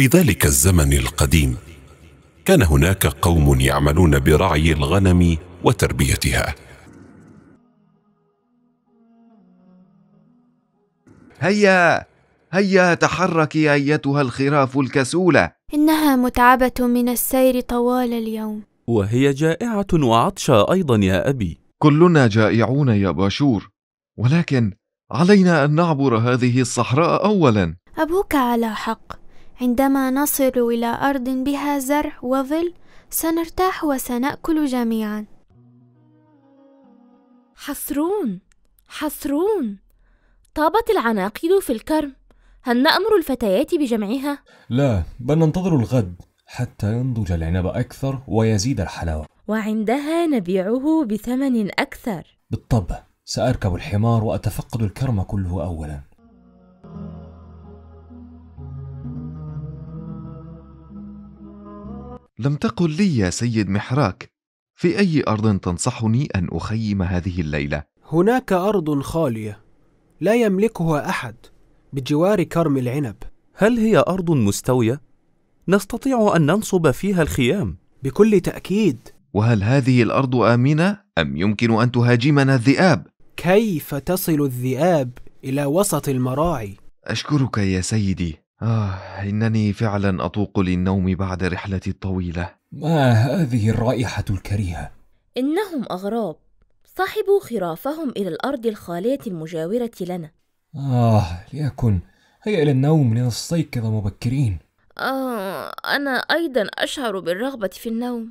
في ذلك الزمن القديم كان هناك قوم يعملون برعي الغنم وتربيتها هيا هيا تحركي ايتها الخراف الكسوله انها متعبه من السير طوال اليوم وهي جائعه وعطشه ايضا يا ابي كلنا جائعون يا باشور ولكن علينا ان نعبر هذه الصحراء اولا ابوك على حق عندما نصل إلى أرض بها زرع وظل سنرتاح وسنأكل جميعا حصرون حصرون طابت العناقيد في الكرم هل نأمر الفتيات بجمعها؟ لا بل ننتظر الغد حتى ينضج العنب أكثر ويزيد الحلاوة وعندها نبيعه بثمن أكثر بالطبع سأركب الحمار وأتفقد الكرم كله أولا لم تقل لي يا سيد محراك في أي أرض تنصحني أن أخيم هذه الليلة؟ هناك أرض خالية لا يملكها أحد بجوار كرم العنب هل هي أرض مستوية؟ نستطيع أن ننصب فيها الخيام بكل تأكيد وهل هذه الأرض آمنة أم يمكن أن تهاجمنا الذئاب؟ كيف تصل الذئاب إلى وسط المراعي؟ أشكرك يا سيدي آه إنني فعلا أطوق للنوم بعد رحلتي الطويلة ما هذه الرائحة الكريهة؟ إنهم أغراب صحبوا خرافهم إلى الأرض الخالية المجاورة لنا آه ليكن هيا إلى النوم لنستيقظ مبكرين آه أنا أيضا أشعر بالرغبة في النوم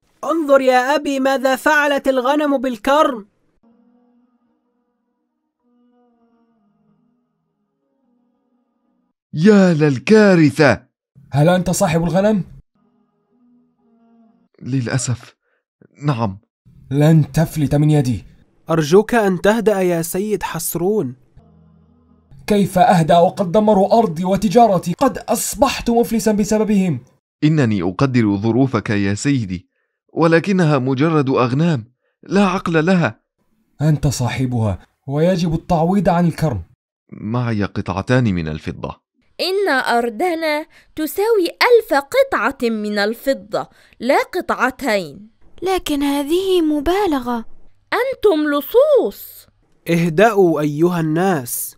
انظر يا أبي ماذا فعلت الغنم بالكرم يا للكارثة هل أنت صاحب الغنم؟ للأسف نعم لن تفلت من يدي أرجوك أن تهدأ يا سيد حسرون كيف أهدأ وقد دمروا أرضي وتجارتي قد أصبحت مفلسا بسببهم إنني أقدر ظروفك يا سيدي ولكنها مجرد أغنام لا عقل لها أنت صاحبها ويجب التعويض عن الكرم معي قطعتان من الفضة إن أرضنا تساوي ألف قطعة من الفضة لا قطعتين لكن هذه مبالغة أنتم لصوص اهدأوا أيها الناس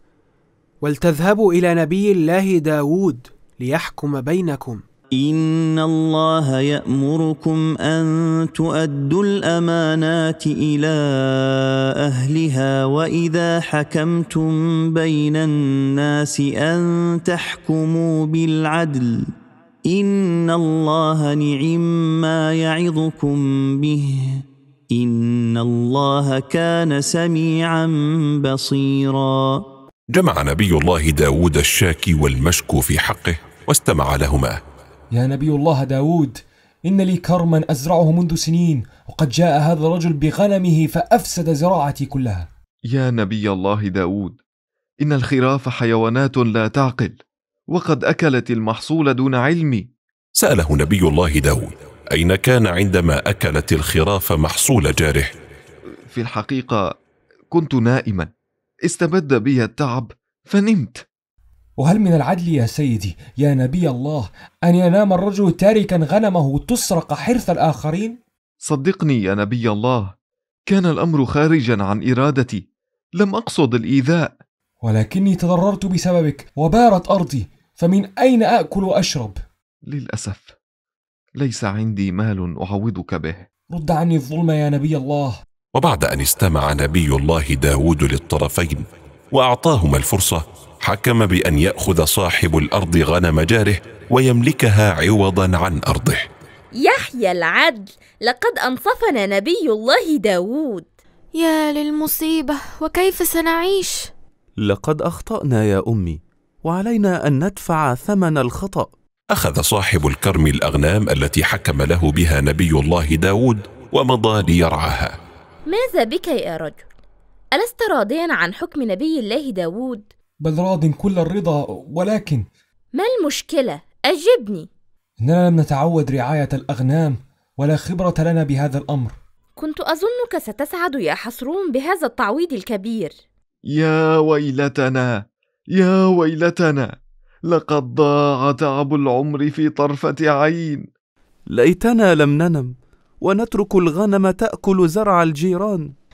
ولتذهبوا إلى نبي الله داود ليحكم بينكم إن الله يأمركم أن تؤدوا الأمانات إلى أهلها وإذا حكمتم بين الناس أن تحكموا بالعدل إن الله نعم ما يعظكم به إن الله كان سميعا بصيرا جمع نبي الله داود الشاكي والمشكو في حقه واستمع لهما يا نبي الله داود إن لي كرما أزرعه منذ سنين وقد جاء هذا الرجل بغنمه فأفسد زراعتي كلها يا نبي الله داود إن الخراف حيوانات لا تعقل وقد أكلت المحصول دون علمي سأله نبي الله داود أين كان عندما أكلت الخراف محصول جاره في الحقيقة كنت نائما استبد بي التعب فنمت وهل من العدل يا سيدي يا نبي الله أن ينام الرجل تاركا غنمه تسرق حرث الآخرين؟ صدقني يا نبي الله كان الأمر خارجا عن إرادتي لم أقصد الإيذاء ولكني تضررت بسببك وبارت أرضي فمن أين آكل وأشرب؟ للأسف ليس عندي مال أعوضك به رد عني الظلم يا نبي الله وبعد أن استمع نبي الله داود للطرفين وأعطاهما الفرصة حكم بان ياخذ صاحب الارض غنم جاره ويملكها عوضا عن ارضه يحيى العدل لقد انصفنا نبي الله داود يا للمصيبه وكيف سنعيش لقد اخطانا يا امي وعلينا ان ندفع ثمن الخطا اخذ صاحب الكرم الاغنام التي حكم له بها نبي الله داود ومضى ليرعاها ماذا بك يا رجل ألست راضيا عن حكم نبي الله داود بل راض كل الرضا ولكن ما المشكلة؟ أجبني إننا لم نتعود رعاية الأغنام ولا خبرة لنا بهذا الأمر كنت أظنك ستسعد يا حصرون بهذا التعويض الكبير يا ويلتنا يا ويلتنا لقد ضاع تعب العمر في طرفة عين ليتنا لم ننم ونترك الغنم تأكل زرع الجيران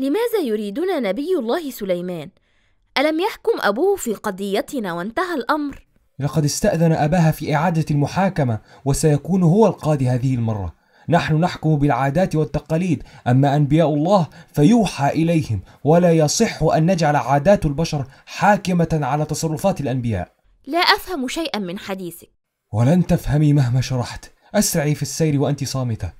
لماذا يريدنا نبي الله سليمان الم يحكم ابوه في قضيتنا وانتهى الامر لقد استاذن اباها في اعاده المحاكمه وسيكون هو القاضي هذه المره نحن نحكم بالعادات والتقاليد اما انبياء الله فيوحى اليهم ولا يصح ان نجعل عادات البشر حاكمه على تصرفات الانبياء لا افهم شيئا من حديثك ولن تفهمي مهما شرحت اسرعي في السير وانت صامته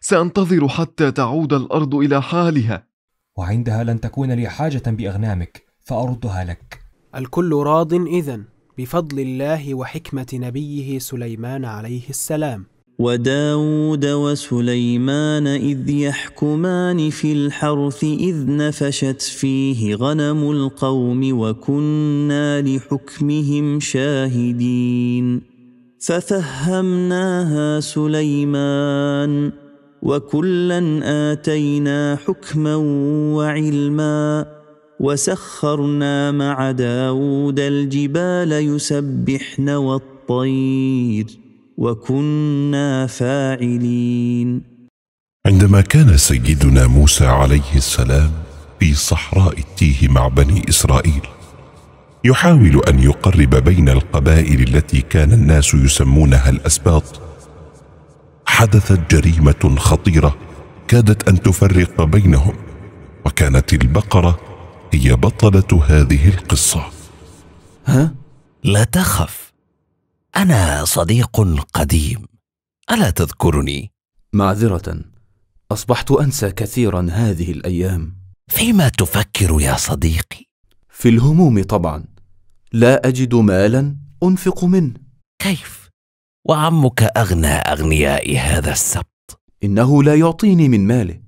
سأنتظر حتى تعود الأرض إلى حالها وعندها لن تكون لي حاجة بأغنامك فأردها لك الكل راض إذا بفضل الله وحكمة نبيه سليمان عليه السلام وداود وسليمان إذ يحكمان في الحرث إذ نفشت فيه غنم القوم وكنا لحكمهم شاهدين ففهمناها سليمان وكلا اتينا حكما وعلما وسخرنا مع داود الجبال يسبحن والطير وكنا فاعلين عندما كان سيدنا موسى عليه السلام في صحراء التيه مع بني اسرائيل يحاول ان يقرب بين القبائل التي كان الناس يسمونها الاسباط حدثت جريمه خطيره كادت ان تفرق بينهم وكانت البقره هي بطله هذه القصه ها لا تخف انا صديق قديم الا تذكرني معذره اصبحت انسى كثيرا هذه الايام فيما تفكر يا صديقي في الهموم طبعا لا اجد مالا انفق منه كيف وعمك اغنى اغنياء هذا السبط انه لا يعطيني من ماله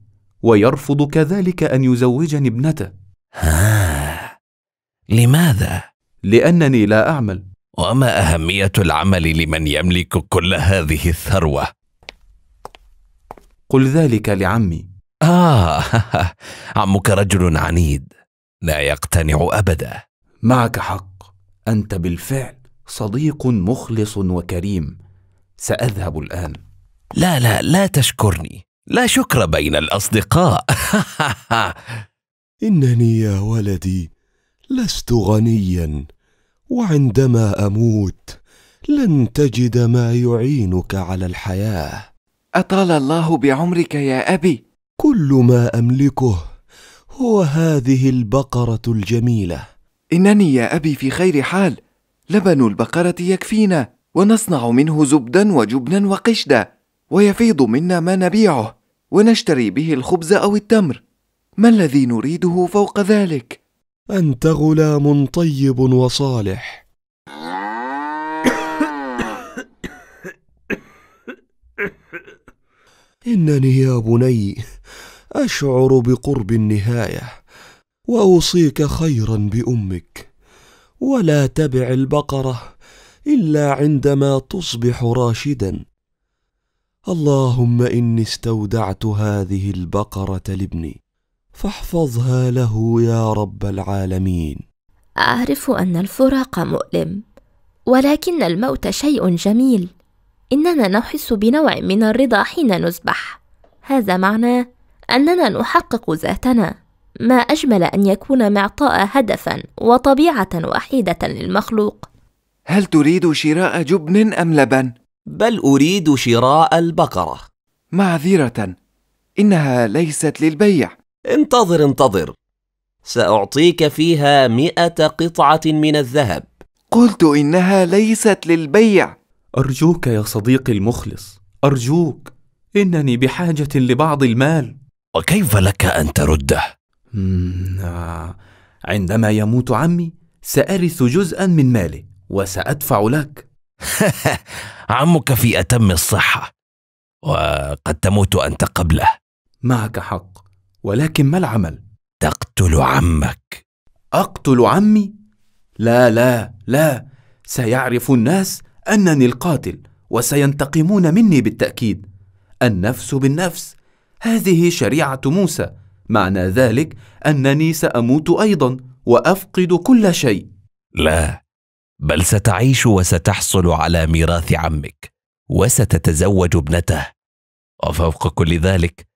ويرفض كذلك ان يزوجني ابنته ها لماذا لانني لا اعمل وما اهميه العمل لمن يملك كل هذه الثروه قل ذلك لعمي اه عمك رجل عنيد لا يقتنع ابدا معك حق انت بالفعل صديق مخلص وكريم سأذهب الآن لا لا لا تشكرني لا شكر بين الأصدقاء إنني يا ولدي لست غنيا وعندما أموت لن تجد ما يعينك على الحياة أطال الله بعمرك يا أبي كل ما أملكه هو هذه البقرة الجميلة إنني يا أبي في خير حال لبن البقرة يكفينا ونصنع منه زبدا وجبنا وقشدة ويفيض منا ما نبيعه ونشتري به الخبز او التمر ما الذي نريده فوق ذلك انت غلام طيب وصالح انني يا بني اشعر بقرب النهايه واوصيك خيرا بامك ولا تبع البقره الا عندما تصبح راشدا اللهم اني استودعت هذه البقره لابني فاحفظها له يا رب العالمين اعرف ان الفراق مؤلم ولكن الموت شيء جميل اننا نحس بنوع من الرضا حين نذبح هذا معناه اننا نحقق ذاتنا ما اجمل ان يكون معطاء هدفا وطبيعه وحيده للمخلوق هل تريد شراء جبن أم لبن؟ بل أريد شراء البقرة معذرة إنها ليست للبيع انتظر انتظر سأعطيك فيها مئة قطعة من الذهب قلت إنها ليست للبيع أرجوك يا صديقي المخلص أرجوك إنني بحاجة لبعض المال وكيف لك أن ترده؟ آه. عندما يموت عمي سأرث جزءا من ماله وسأدفع لك عمك في أتم الصحة وقد تموت أنت قبله معك حق ولكن ما العمل؟ تقتل عمك أقتل عمي؟ لا لا لا سيعرف الناس أنني القاتل وسينتقمون مني بالتأكيد النفس بالنفس هذه شريعة موسى معنى ذلك أنني سأموت أيضا وأفقد كل شيء لا بل ستعيش وستحصل على ميراث عمك وستتزوج ابنته وفوق كل ذلك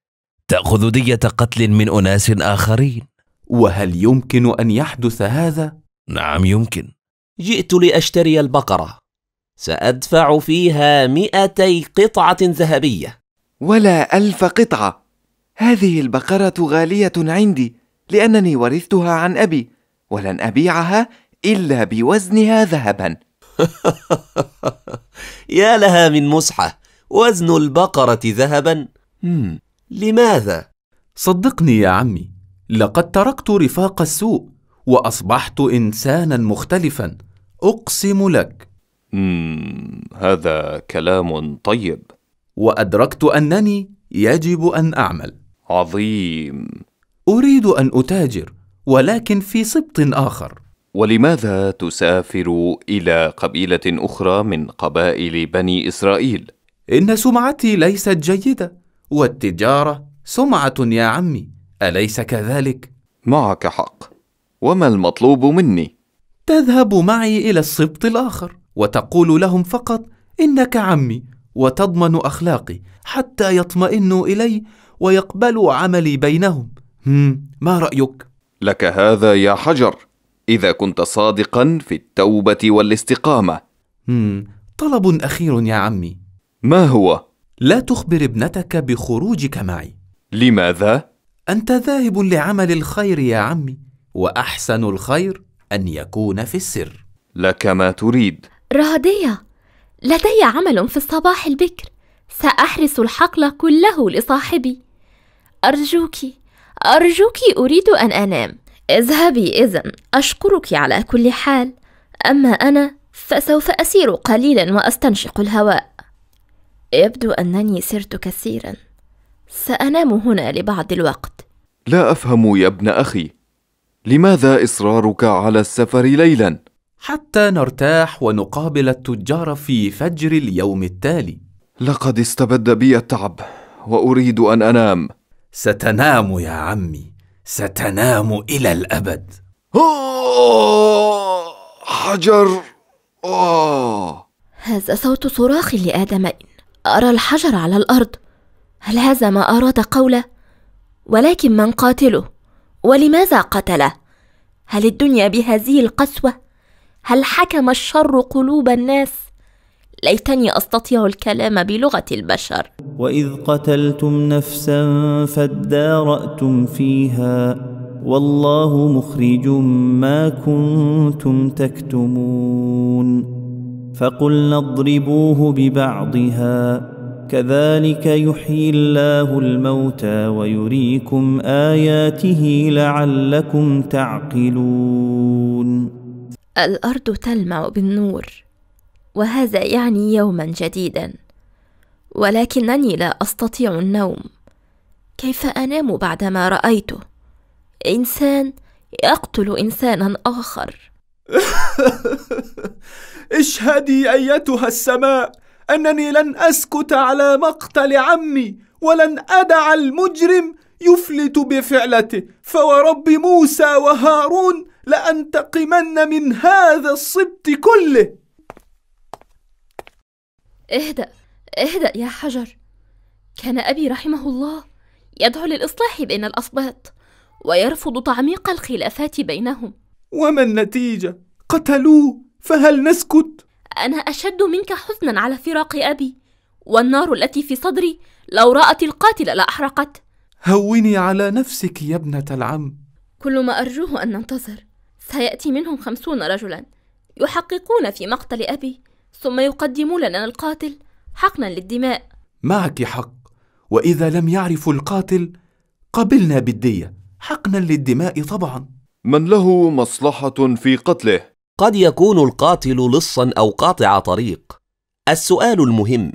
تاخذ ديه قتل من اناس اخرين وهل يمكن ان يحدث هذا نعم يمكن جئت لاشتري البقره سادفع فيها مئتي قطعه ذهبيه ولا الف قطعه هذه البقره غاليه عندي لانني ورثتها عن ابي ولن ابيعها إلا بوزنها ذهبا يا لها من مصحة وزن البقرة ذهبا لماذا؟ صدقني يا عمي لقد تركت رفاق السوء وأصبحت إنسانا مختلفا أقسم لك مم. هذا كلام طيب وأدركت أنني يجب أن أعمل عظيم أريد أن أتاجر ولكن في سبط آخر ولماذا تسافر إلى قبيلة أخرى من قبائل بني إسرائيل؟ إن سمعتي ليست جيدة، والتجارة سمعة يا عمي، أليس كذلك؟ معك حق، وما المطلوب مني؟ تذهب معي إلى السبط الآخر، وتقول لهم فقط: إنك عمي، وتضمن أخلاقي، حتى يطمئنوا إلي ويقبلوا عملي بينهم. ما رأيك؟ لك هذا يا حجر. إذا كنت صادقا في التوبة والاستقامة مم. طلب أخير يا عمي ما هو؟ لا تخبر ابنتك بخروجك معي لماذا؟ أنت ذاهب لعمل الخير يا عمي وأحسن الخير أن يكون في السر لك ما تريد رادية، لدي عمل في الصباح البكر سأحرس الحقل كله لصاحبي أرجوك أرجوك أريد أن أنام اذهبي إذا أشكرك على كل حال أما أنا فسوف أسير قليلا وأستنشق الهواء يبدو أنني سرت كثيرا سأنام هنا لبعض الوقت لا أفهم يا ابن أخي لماذا إصرارك على السفر ليلا؟ حتى نرتاح ونقابل التجار في فجر اليوم التالي لقد استبد بي التعب وأريد أن أنام ستنام يا عمي ستنام إلى الأبد آه، حجر آه. هذا صوت صراخ لآدمين أرى الحجر على الأرض هل هذا ما أراد قوله؟ ولكن من قاتله؟ ولماذا قتله؟ هل الدنيا بهذه القسوة؟ هل حكم الشر قلوب الناس؟ ليتني أستطيع الكلام بلغة البشر وإذ قتلتم نفسا فادارأتم فيها والله مخرج ما كنتم تكتمون فقلنا اضربوه ببعضها كذلك يحيي الله الموتى ويريكم آياته لعلكم تعقلون الأرض تلمع بالنور وهذا يعني يوما جديدا ولكنني لا استطيع النوم كيف انام بعدما رايته انسان يقتل انسانا اخر اشهدي ايتها السماء انني لن اسكت على مقتل عمي ولن ادع المجرم يفلت بفعلته فورب موسى وهارون لانتقمن من هذا السبط كله اهدأ اهدأ يا حجر كان أبي رحمه الله يدعو للإصلاح بين الأصباط ويرفض تعميق الخلافات بينهم وما النتيجة؟ قتلوه فهل نسكت؟ أنا أشد منك حزنا على فراق أبي والنار التي في صدري لو رأت القاتل لأحرقت هوني على نفسك يا ابنة العم كل ما أرجوه أن ننتظر سيأتي منهم خمسون رجلا يحققون في مقتل أبي ثم يقدم لنا القاتل حقنا للدماء معك حق واذا لم يعرف القاتل قبلنا بالديه حقنا للدماء طبعا من له مصلحه في قتله قد يكون القاتل لصا او قاطع طريق السؤال المهم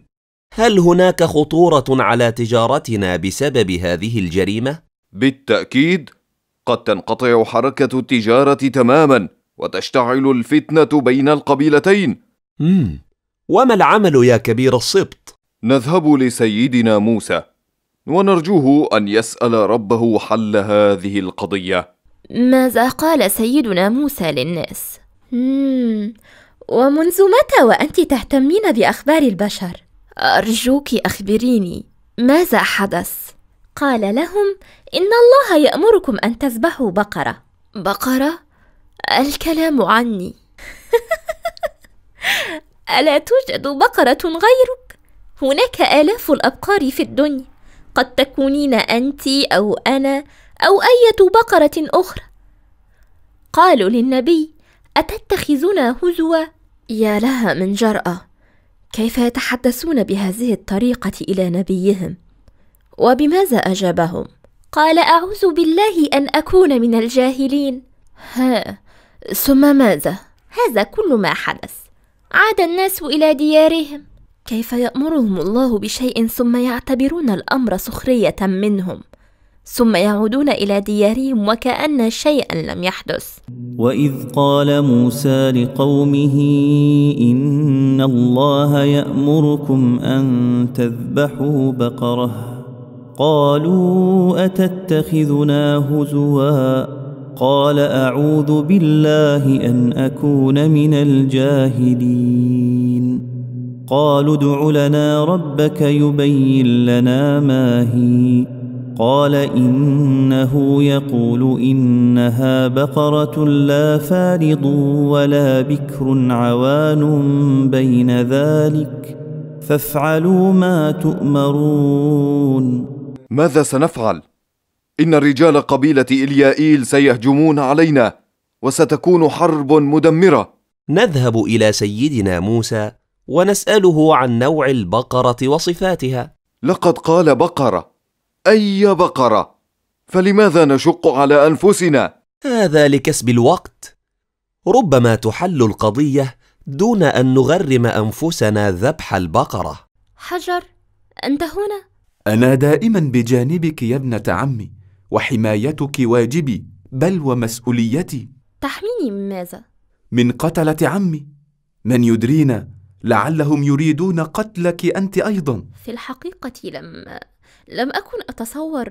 هل هناك خطوره على تجارتنا بسبب هذه الجريمه بالتاكيد قد تنقطع حركه التجاره تماما وتشتعل الفتنه بين القبيلتين مم. وما العمل يا كبير الصبت؟ نذهب لسيدنا موسى ونرجوه أن يسأل ربه حل هذه القضية ماذا قال سيدنا موسى للناس؟ مم. ومنذ متى وأنت تهتمين بأخبار البشر؟ أرجوك أخبريني ماذا حدث؟ قال لهم إن الله يأمركم أن تذبحوا بقرة بقرة؟ الكلام عني الا توجد بقره غيرك هناك الاف الابقار في الدنيا قد تكونين انت او انا او ايه بقره اخرى قالوا للنبي اتتخذنا هزوا يا لها من جراه كيف يتحدثون بهذه الطريقه الى نبيهم وبماذا اجابهم قال اعوذ بالله ان اكون من الجاهلين ها ثم ماذا هذا كل ما حدث عاد الناس إلى ديارهم كيف يأمرهم الله بشيء ثم يعتبرون الأمر سخرية منهم ثم يعودون إلى ديارهم وكأن شيئا لم يحدث وإذ قال موسى لقومه إن الله يأمركم أن تذبحوا بقرة قالوا أتتخذنا هزواً قال اعوذ بالله ان اكون من الجاهلين قالوا ادع لنا ربك يبين لنا ما هي قال انه يقول انها بقره لا فارض ولا بكر عوان بين ذلك فافعلوا ما تؤمرون ماذا سنفعل إن رجال قبيلة إليائيل سيهجمون علينا وستكون حرب مدمرة نذهب إلى سيدنا موسى ونسأله عن نوع البقرة وصفاتها لقد قال بقرة أي بقرة؟ فلماذا نشق على أنفسنا؟ هذا لكسب الوقت ربما تحل القضية دون أن نغرم أنفسنا ذبح البقرة حجر أنت هنا؟ أنا دائما بجانبك يا ابنة عمي وحمايتك واجبي بل ومسؤوليتي تحميني من ماذا؟ من قتلة عمي من يدرينا لعلهم يريدون قتلك أنت أيضا في الحقيقة لم لم أكن أتصور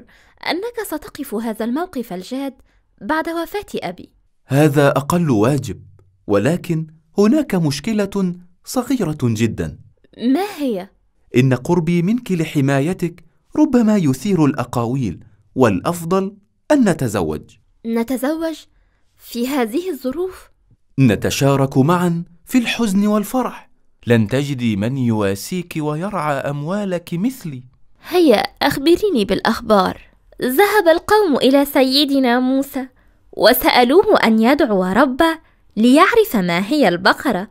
أنك ستقف هذا الموقف الجاد بعد وفاة أبي هذا أقل واجب ولكن هناك مشكلة صغيرة جدا ما هي؟ إن قربي منك لحمايتك ربما يثير الأقاويل والأفضل أن نتزوج نتزوج في هذه الظروف نتشارك معا في الحزن والفرح لن تجدي من يواسيك ويرعى أموالك مثلي هيا أخبريني بالأخبار ذهب القوم إلى سيدنا موسى وسألوه أن يدعو ربه ليعرف ما هي البقرة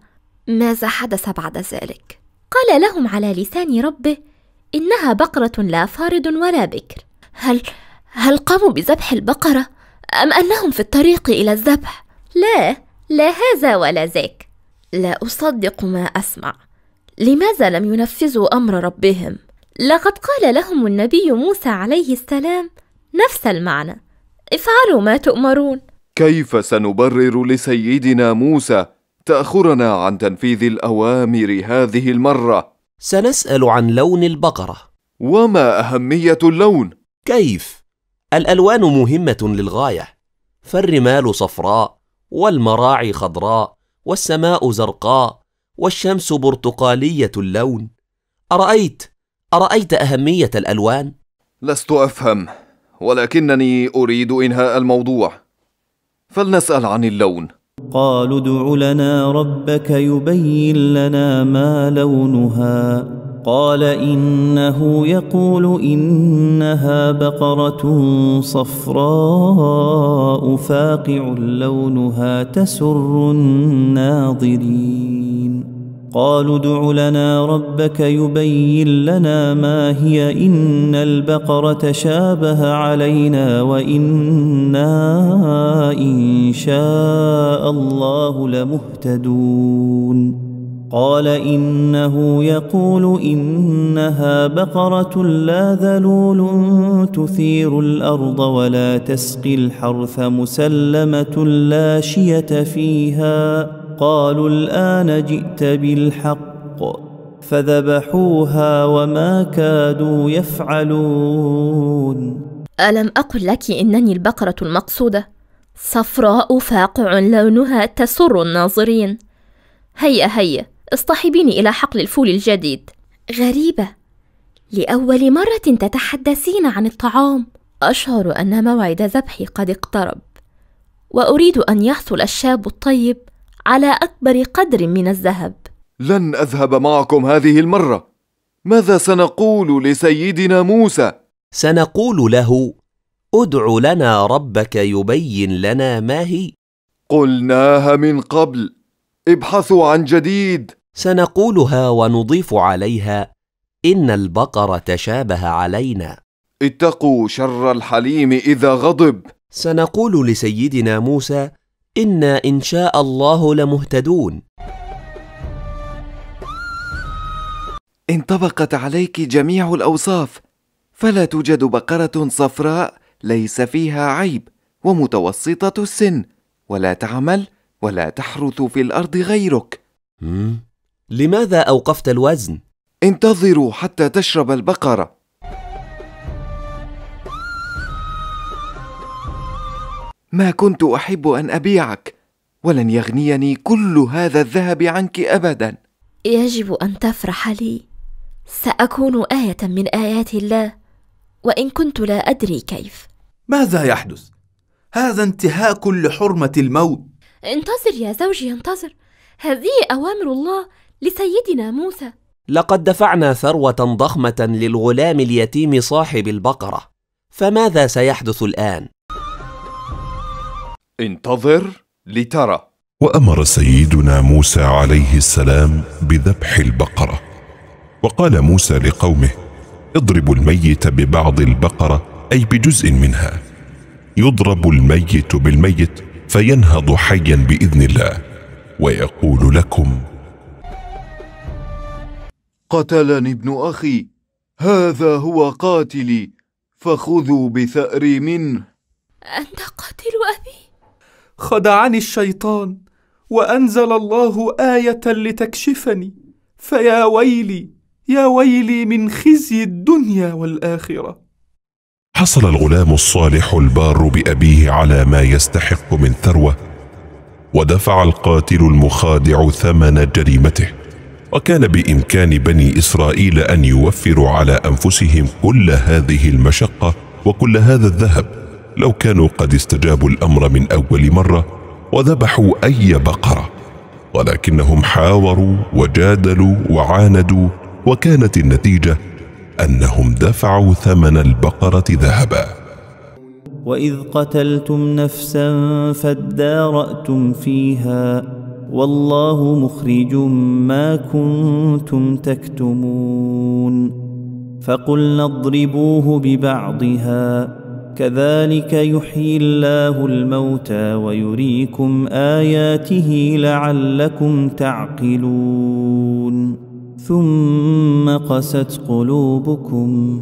ماذا حدث بعد ذلك؟ قال لهم على لسان ربه إنها بقرة لا فارض ولا بكر هل هل قاموا بذبح البقرة أم أنهم في الطريق إلى الذبح؟ لا لا هذا ولا ذاك لا أصدق ما أسمع لماذا لم ينفذوا أمر ربهم؟ لقد قال لهم النبي موسى عليه السلام نفس المعنى افعلوا ما تؤمرون كيف سنبرر لسيدنا موسى تأخرنا عن تنفيذ الأوامر هذه المرة؟ سنسأل عن لون البقرة وما أهمية اللون؟ كيف؟ الالوان مهمه للغايه فالرمال صفراء والمراعي خضراء والسماء زرقاء والشمس برتقاليه اللون ارايت ارايت اهميه الالوان لست افهم ولكنني اريد انهاء الموضوع فلنسال عن اللون قالوا ادع لنا ربك يبين لنا ما لونها قال إنه يقول إنها بقرة صفراء فاقع لونها تسر الناظرين قالوا ادع لنا ربك يبين لنا ما هي إن البقرة شابه علينا وإنا إن شاء الله لمهتدون قال إنه يقول إنها بقرة لا ذلول تثير الأرض ولا تسقي الحرث مسلمة لا شية فيها قالوا الآن جئت بالحق فذبحوها وما كادوا يفعلون ألم أقل لك إنني البقرة المقصودة صفراء فاقع لونها تسر الناظرين هيا هيا اصطحبيني إلى حقل الفول الجديد غريبة لأول مرة تتحدثين عن الطعام أشعر أن موعد ذبحي قد اقترب وأريد أن يحصل الشاب الطيب على أكبر قدر من الذهب لن أذهب معكم هذه المرة ماذا سنقول لسيدنا موسى؟ سنقول له ادع لنا ربك يبين لنا ما هي قلناها من قبل ابحثوا عن جديد سنقولها ونضيف عليها إن البقر تشابه علينا اتقوا شر الحليم إذا غضب سنقول لسيدنا موسى إنا إن شاء الله لمهتدون انطبقت عليك جميع الأوصاف فلا توجد بقرة صفراء ليس فيها عيب ومتوسطة السن ولا تعمل ولا تحرث في الأرض غيرك لماذا أوقفت الوزن؟ انتظروا حتى تشرب البقرة ما كنت أحب أن أبيعك ولن يغنيني كل هذا الذهب عنك أبدا يجب أن تفرح لي سأكون آية من آيات الله وإن كنت لا أدري كيف ماذا يحدث؟ هذا انتهاك لحرمة الموت انتظر يا زوجي انتظر هذه أوامر الله لسيدنا موسى لقد دفعنا ثروة ضخمة للغلام اليتيم صاحب البقرة فماذا سيحدث الآن؟ انتظر لترى وأمر سيدنا موسى عليه السلام بذبح البقرة وقال موسى لقومه اضربوا الميت ببعض البقرة أي بجزء منها يضرب الميت بالميت فينهض حيا بإذن الله ويقول لكم قتلني ابن أخي هذا هو قاتلي فخذوا بثأري منه أنت قاتل أبي؟ خدعني الشيطان وأنزل الله آية لتكشفني فيا ويلي يا ويلي من خزي الدنيا والآخرة حصل الغلام الصالح البار بأبيه على ما يستحق من ثروة ودفع القاتل المخادع ثمن جريمته وكان بامكان بني اسرائيل ان يوفروا على انفسهم كل هذه المشقه وكل هذا الذهب لو كانوا قد استجابوا الامر من اول مره وذبحوا اي بقره ولكنهم حاوروا وجادلوا وعاندوا وكانت النتيجه انهم دفعوا ثمن البقره ذهبا واذ قتلتم نفسا فاداراتم فيها والله مخرج ما كنتم تكتمون فقلنا اضربوه ببعضها كذلك يحيي الله الموتى ويريكم اياته لعلكم تعقلون ثم قست قلوبكم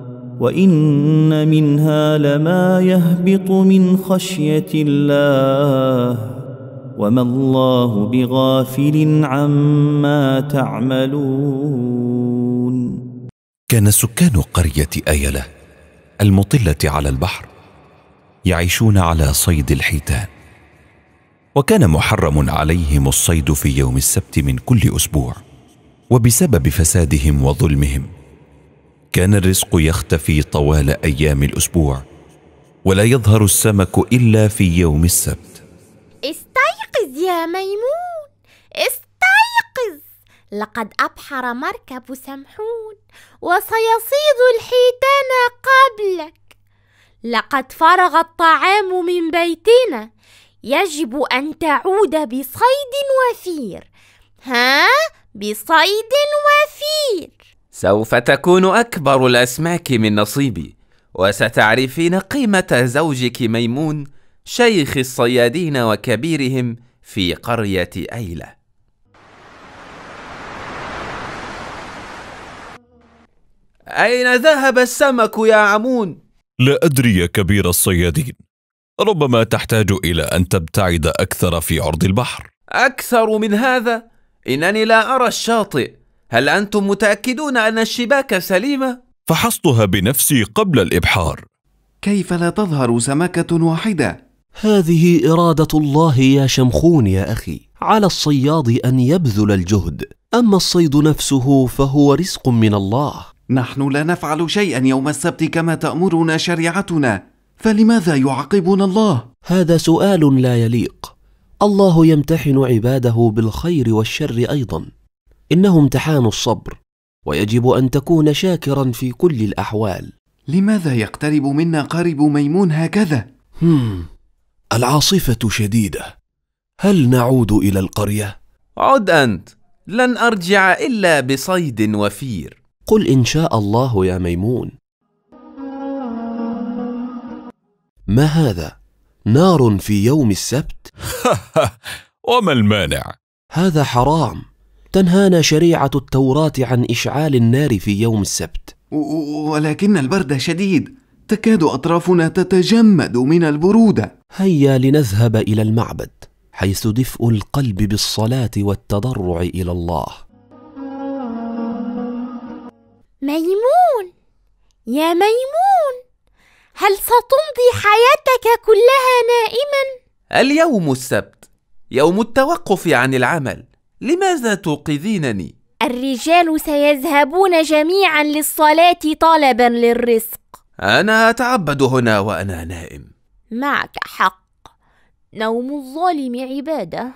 وإن منها لما يهبط من خشية الله وما الله بغافل عما تعملون كان سكان قرية أيلة المطلة على البحر يعيشون على صيد الحيتان وكان محرم عليهم الصيد في يوم السبت من كل أسبوع وبسبب فسادهم وظلمهم كان الرزق يختفي طوال ايام الاسبوع ولا يظهر السمك الا في يوم السبت استيقظ يا ميمون استيقظ لقد ابحر مركب سمحون وسيصيد الحيتان قبلك لقد فرغ الطعام من بيتنا يجب ان تعود بصيد وفير ها بصيد وفير سوف تكون أكبر الأسماك من نصيبي وستعرفين قيمة زوجك ميمون شيخ الصيادين وكبيرهم في قرية أيلة أين ذهب السمك يا عمون؟ لا أدري يا كبير الصيادين ربما تحتاج إلى أن تبتعد أكثر في عرض البحر أكثر من هذا؟ إنني لا أرى الشاطئ هل أنتم متأكدون أن الشباك سليمة؟ فحصتها بنفسي قبل الإبحار كيف لا تظهر سمكة واحدة؟ هذه إرادة الله يا شمخون يا أخي على الصياد أن يبذل الجهد أما الصيد نفسه فهو رزق من الله نحن لا نفعل شيئا يوم السبت كما تأمرنا شريعتنا فلماذا يعاقبنا الله؟ هذا سؤال لا يليق الله يمتحن عباده بالخير والشر أيضا إنه امتحان الصبر ويجب أن تكون شاكرا في كل الأحوال لماذا يقترب منا قارب ميمون هكذا؟ هم. العاصفة شديدة هل نعود إلى القرية؟ عد أنت لن أرجع إلا بصيد وفير قل إن شاء الله يا ميمون ما هذا؟ نار في يوم السبت؟ وما المانع؟ هذا حرام تنهانا شريعة التوراة عن إشعال النار في يوم السبت ولكن البرد شديد تكاد أطرافنا تتجمد من البرودة هيا لنذهب إلى المعبد حيث دفء القلب بالصلاة والتضرع إلى الله ميمون يا ميمون هل ستمضي حياتك كلها نائما؟ اليوم السبت يوم التوقف عن العمل لماذا توقظينني؟ الرجال سيذهبون جميعا للصلاة طلبا للرزق أنا أتعبد هنا وأنا نائم معك حق نوم الظالم عبادة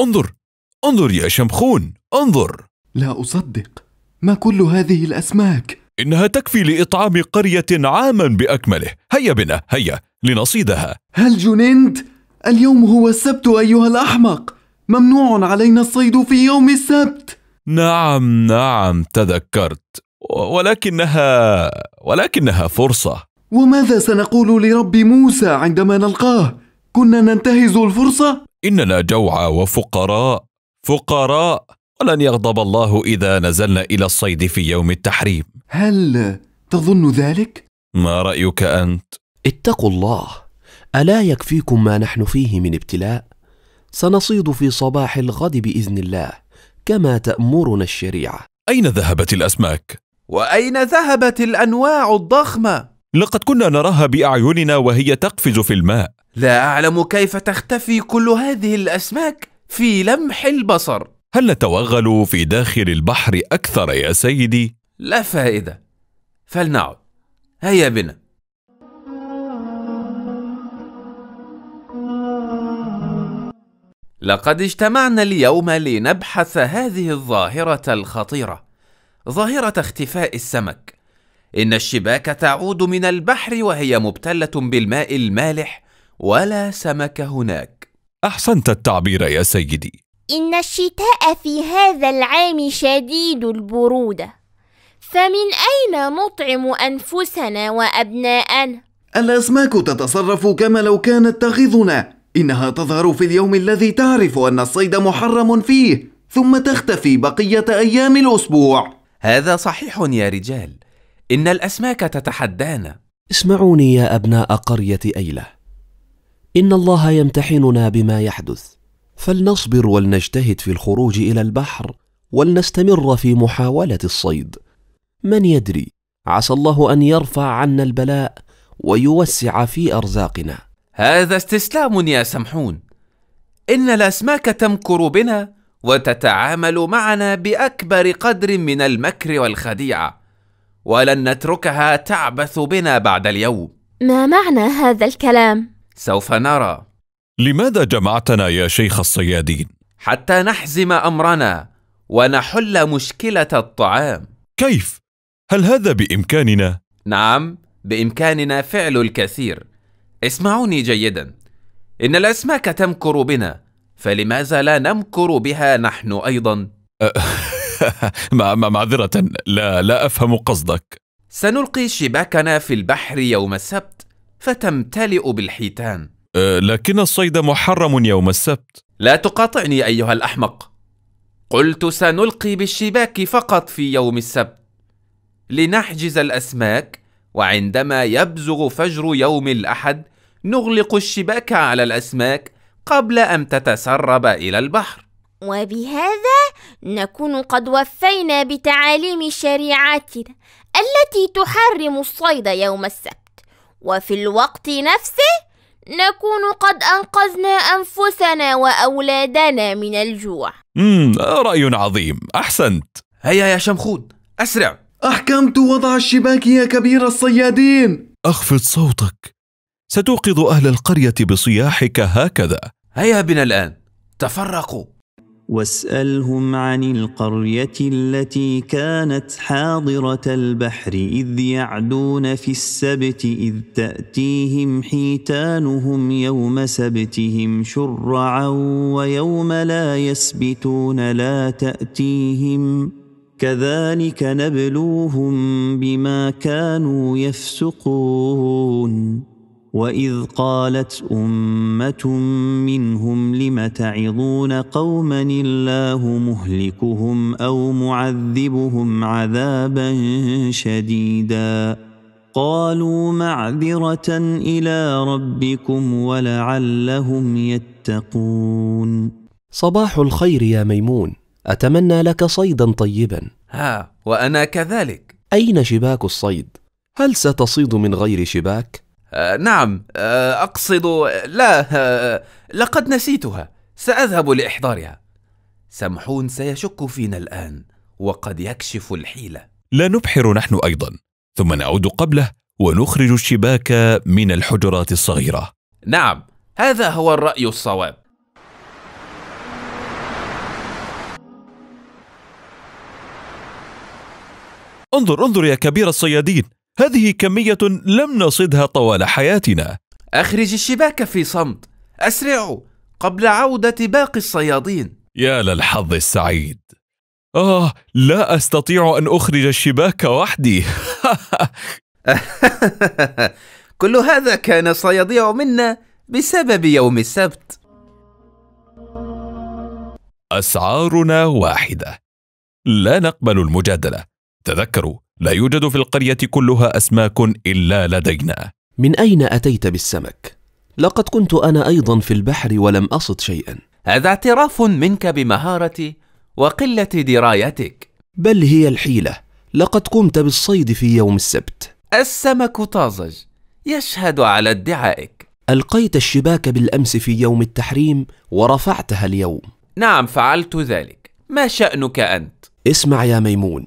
انظر انظر يا شمخون انظر لا أصدق ما كل هذه الأسماك؟ إنها تكفي لإطعام قرية عاما بأكمله هيا بنا هيا لنصيدها هل جننت؟ اليوم هو السبت أيها الأحمق ممنوع علينا الصيد في يوم السبت نعم نعم تذكرت ولكنها ولكنها فرصة وماذا سنقول لرب موسى عندما نلقاه؟ كنا ننتهز الفرصة؟ إننا جوعى وفقراء فقراء ولن يغضب الله إذا نزلنا إلى الصيد في يوم التحريم هل تظن ذلك؟ ما رأيك أنت؟ اتقوا الله الا يكفيكم ما نحن فيه من ابتلاء سنصيد في صباح الغد باذن الله كما تامرنا الشريعه اين ذهبت الاسماك واين ذهبت الانواع الضخمه لقد كنا نراها باعيننا وهي تقفز في الماء لا اعلم كيف تختفي كل هذه الاسماك في لمح البصر هل نتوغل في داخل البحر اكثر يا سيدي لا فائده فلنعد هيا بنا لقد اجتمعنا اليوم لنبحث هذه الظاهرة الخطيرة، ظاهرة اختفاء السمك. إن الشباك تعود من البحر وهي مبتلة بالماء المالح، ولا سمك هناك. أحسنت التعبير يا سيدي. إن الشتاء في هذا العام شديد البرودة، فمن أين نطعم أنفسنا وأبناءنا؟ الأسماك تتصرف كما لو كانت تغيظنا. إنها تظهر في اليوم الذي تعرف أن الصيد محرم فيه ثم تختفي بقية أيام الأسبوع هذا صحيح يا رجال إن الأسماك تتحدانا اسمعوني يا أبناء قرية أيلة إن الله يمتحننا بما يحدث فلنصبر ولنجتهد في الخروج إلى البحر ولنستمر في محاولة الصيد من يدري عسى الله أن يرفع عنا البلاء ويوسع في أرزاقنا هذا استسلام يا سمحون إن الأسماك تمكر بنا وتتعامل معنا بأكبر قدر من المكر والخديعة ولن نتركها تعبث بنا بعد اليوم ما معنى هذا الكلام؟ سوف نرى لماذا جمعتنا يا شيخ الصيادين؟ حتى نحزم أمرنا ونحل مشكلة الطعام كيف؟ هل هذا بإمكاننا؟ نعم بإمكاننا فعل الكثير اسمعوني جيدا إن الأسماك تمكر بنا فلماذا لا نمكر بها نحن أيضا؟ معذرة لا لا أفهم قصدك سنلقي شباكنا في البحر يوم السبت فتمتلئ بالحيتان أه لكن الصيد محرم يوم السبت لا تقاطعني أيها الأحمق قلت سنلقي بالشباك فقط في يوم السبت لنحجز الأسماك وعندما يبزغ فجر يوم الأحد نغلق الشباك على الأسماك قبل أن تتسرب إلى البحر وبهذا نكون قد وفينا بتعاليم شريعتنا التي تحرم الصيد يوم السبت وفي الوقت نفسه نكون قد أنقذنا أنفسنا وأولادنا من الجوع مم رأي عظيم أحسنت هيا يا شمخود أسرع أحكمت وضع الشباك يا كبير الصيادين أخفض صوتك ستوقظ أهل القرية بصياحك هكذا هيا بنا الآن تفرقوا واسألهم عن القرية التي كانت حاضرة البحر إذ يعدون في السبت إذ تأتيهم حيتانهم يوم سبتهم شرعا ويوم لا يسبتون لا تأتيهم كذلك نبلوهم بما كانوا يفسقون واذ قالت امه منهم لم تعظون قوما الله مهلكهم او معذبهم عذابا شديدا قالوا معذره الى ربكم ولعلهم يتقون صباح الخير يا ميمون اتمنى لك صيدا طيبا ها وانا كذلك اين شباك الصيد هل ستصيد من غير شباك آه، نعم آه، أقصد لا آه، لقد نسيتها سأذهب لإحضارها سمحون سيشك فينا الآن وقد يكشف الحيلة لا نبحر نحن أيضا ثم نعود قبله ونخرج الشباك من الحجرات الصغيرة نعم هذا هو الرأي الصواب انظر انظر يا كبير الصيادين هذه كمية لم نصدها طوال حياتنا أخرج الشباك في صمت أسرعوا قبل عودة باقي الصيادين يا للحظ السعيد آه لا أستطيع أن أخرج الشباك وحدي كل هذا كان سيضيع منا بسبب يوم السبت أسعارنا واحدة لا نقبل المجادلة تذكروا لا يوجد في القرية كلها أسماك إلا لدينا من أين أتيت بالسمك؟ لقد كنت أنا أيضا في البحر ولم أصد شيئا هذا اعتراف منك بمهارتي وقلة درايتك بل هي الحيلة لقد قمت بالصيد في يوم السبت السمك طازج يشهد على ادعائك ألقيت الشباك بالأمس في يوم التحريم ورفعتها اليوم نعم فعلت ذلك ما شأنك أنت؟ اسمع يا ميمون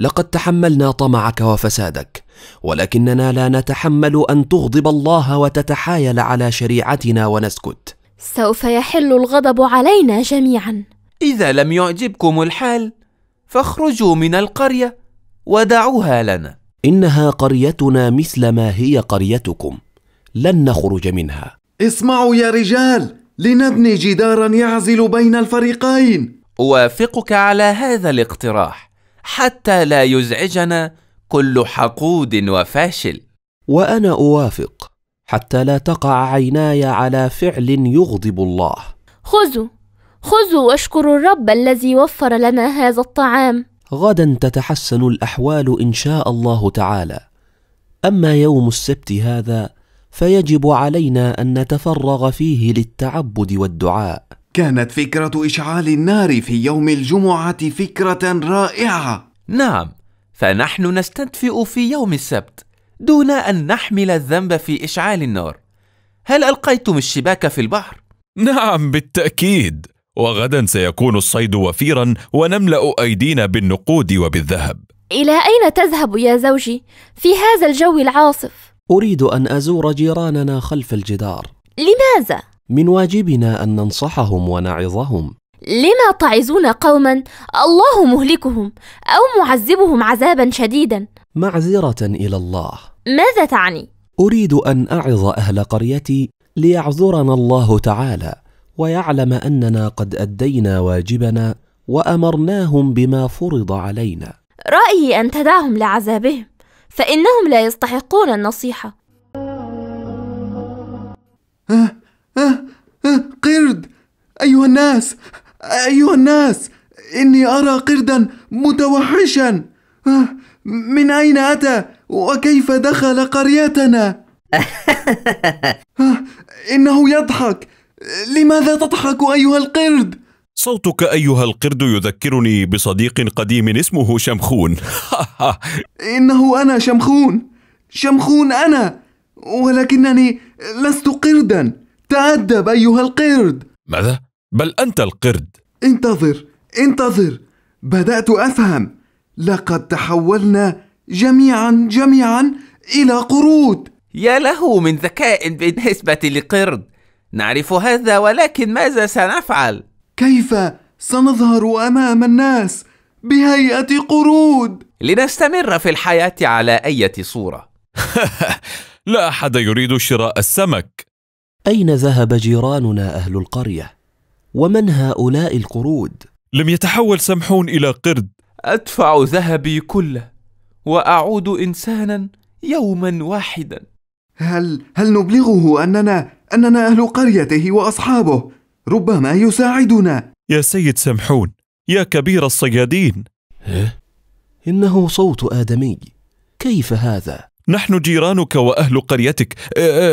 لقد تحملنا طمعك وفسادك ولكننا لا نتحمل ان تغضب الله وتتحايل على شريعتنا ونسكت سوف يحل الغضب علينا جميعا اذا لم يعجبكم الحال فاخرجوا من القريه ودعوها لنا انها قريتنا مثل ما هي قريتكم لن نخرج منها اسمعوا يا رجال لنبني جدارا يعزل بين الفريقين اوافقك على هذا الاقتراح حتى لا يزعجنا كل حقود وفاشل وانا اوافق حتى لا تقع عيناي على فعل يغضب الله خذوا خذوا واشكروا الرب الذي وفر لنا هذا الطعام غدا تتحسن الاحوال ان شاء الله تعالى اما يوم السبت هذا فيجب علينا ان نتفرغ فيه للتعبد والدعاء كانت فكرة إشعال النار في يوم الجمعة فكرة رائعة. نعم، فنحن نستدفئ في يوم السبت دون أن نحمل الذنب في إشعال النار. هل ألقيتم الشباك في البحر؟ نعم بالتأكيد، وغدا سيكون الصيد وفيرا ونملأ أيدينا بالنقود وبالذهب. إلى أين تذهب يا زوجي في هذا الجو العاصف؟ أريد أن أزور جيراننا خلف الجدار. لماذا؟ من واجبنا أن ننصحهم ونعظهم لما تعظون قوما الله مهلكهم أو معذبهم عذابا شديدا معذرة إلى الله ماذا تعني؟ أريد أن أعظ أهل قريتي ليعذرنا الله تعالى ويعلم أننا قد أدينا واجبنا وأمرناهم بما فرض علينا رأيي أن تدعهم لعذابهم فإنهم لا يستحقون النصيحة أه، قرد أيها الناس أيها الناس إني أرى قردا متوحشا من أين أتى وكيف دخل قريتنا إنه يضحك لماذا تضحك أيها القرد؟ صوتك أيها القرد يذكرني بصديق قديم اسمه شمخون إنه أنا شمخون شمخون أنا ولكنني لست قردا تأدب أيها القرد ماذا؟ بل أنت القرد انتظر انتظر بدأت أفهم لقد تحولنا جميعا جميعا إلى قرود يا له من ذكاء بالنسبة لقرد نعرف هذا ولكن ماذا سنفعل؟ كيف سنظهر أمام الناس بهيئة قرود؟ لنستمر في الحياة على أي صورة لا أحد يريد شراء السمك اين ذهب جيراننا اهل القريه ومن هؤلاء القرود لم يتحول سمحون الى قرد ادفع ذهبي كله واعود انسانا يوما واحدا هل هل نبلغه اننا اننا اهل قريته واصحابه ربما يساعدنا يا سيد سمحون يا كبير الصيادين إيه؟ إنه صوت آدمي كيف هذا؟ نحن جيرانك واهل قريتك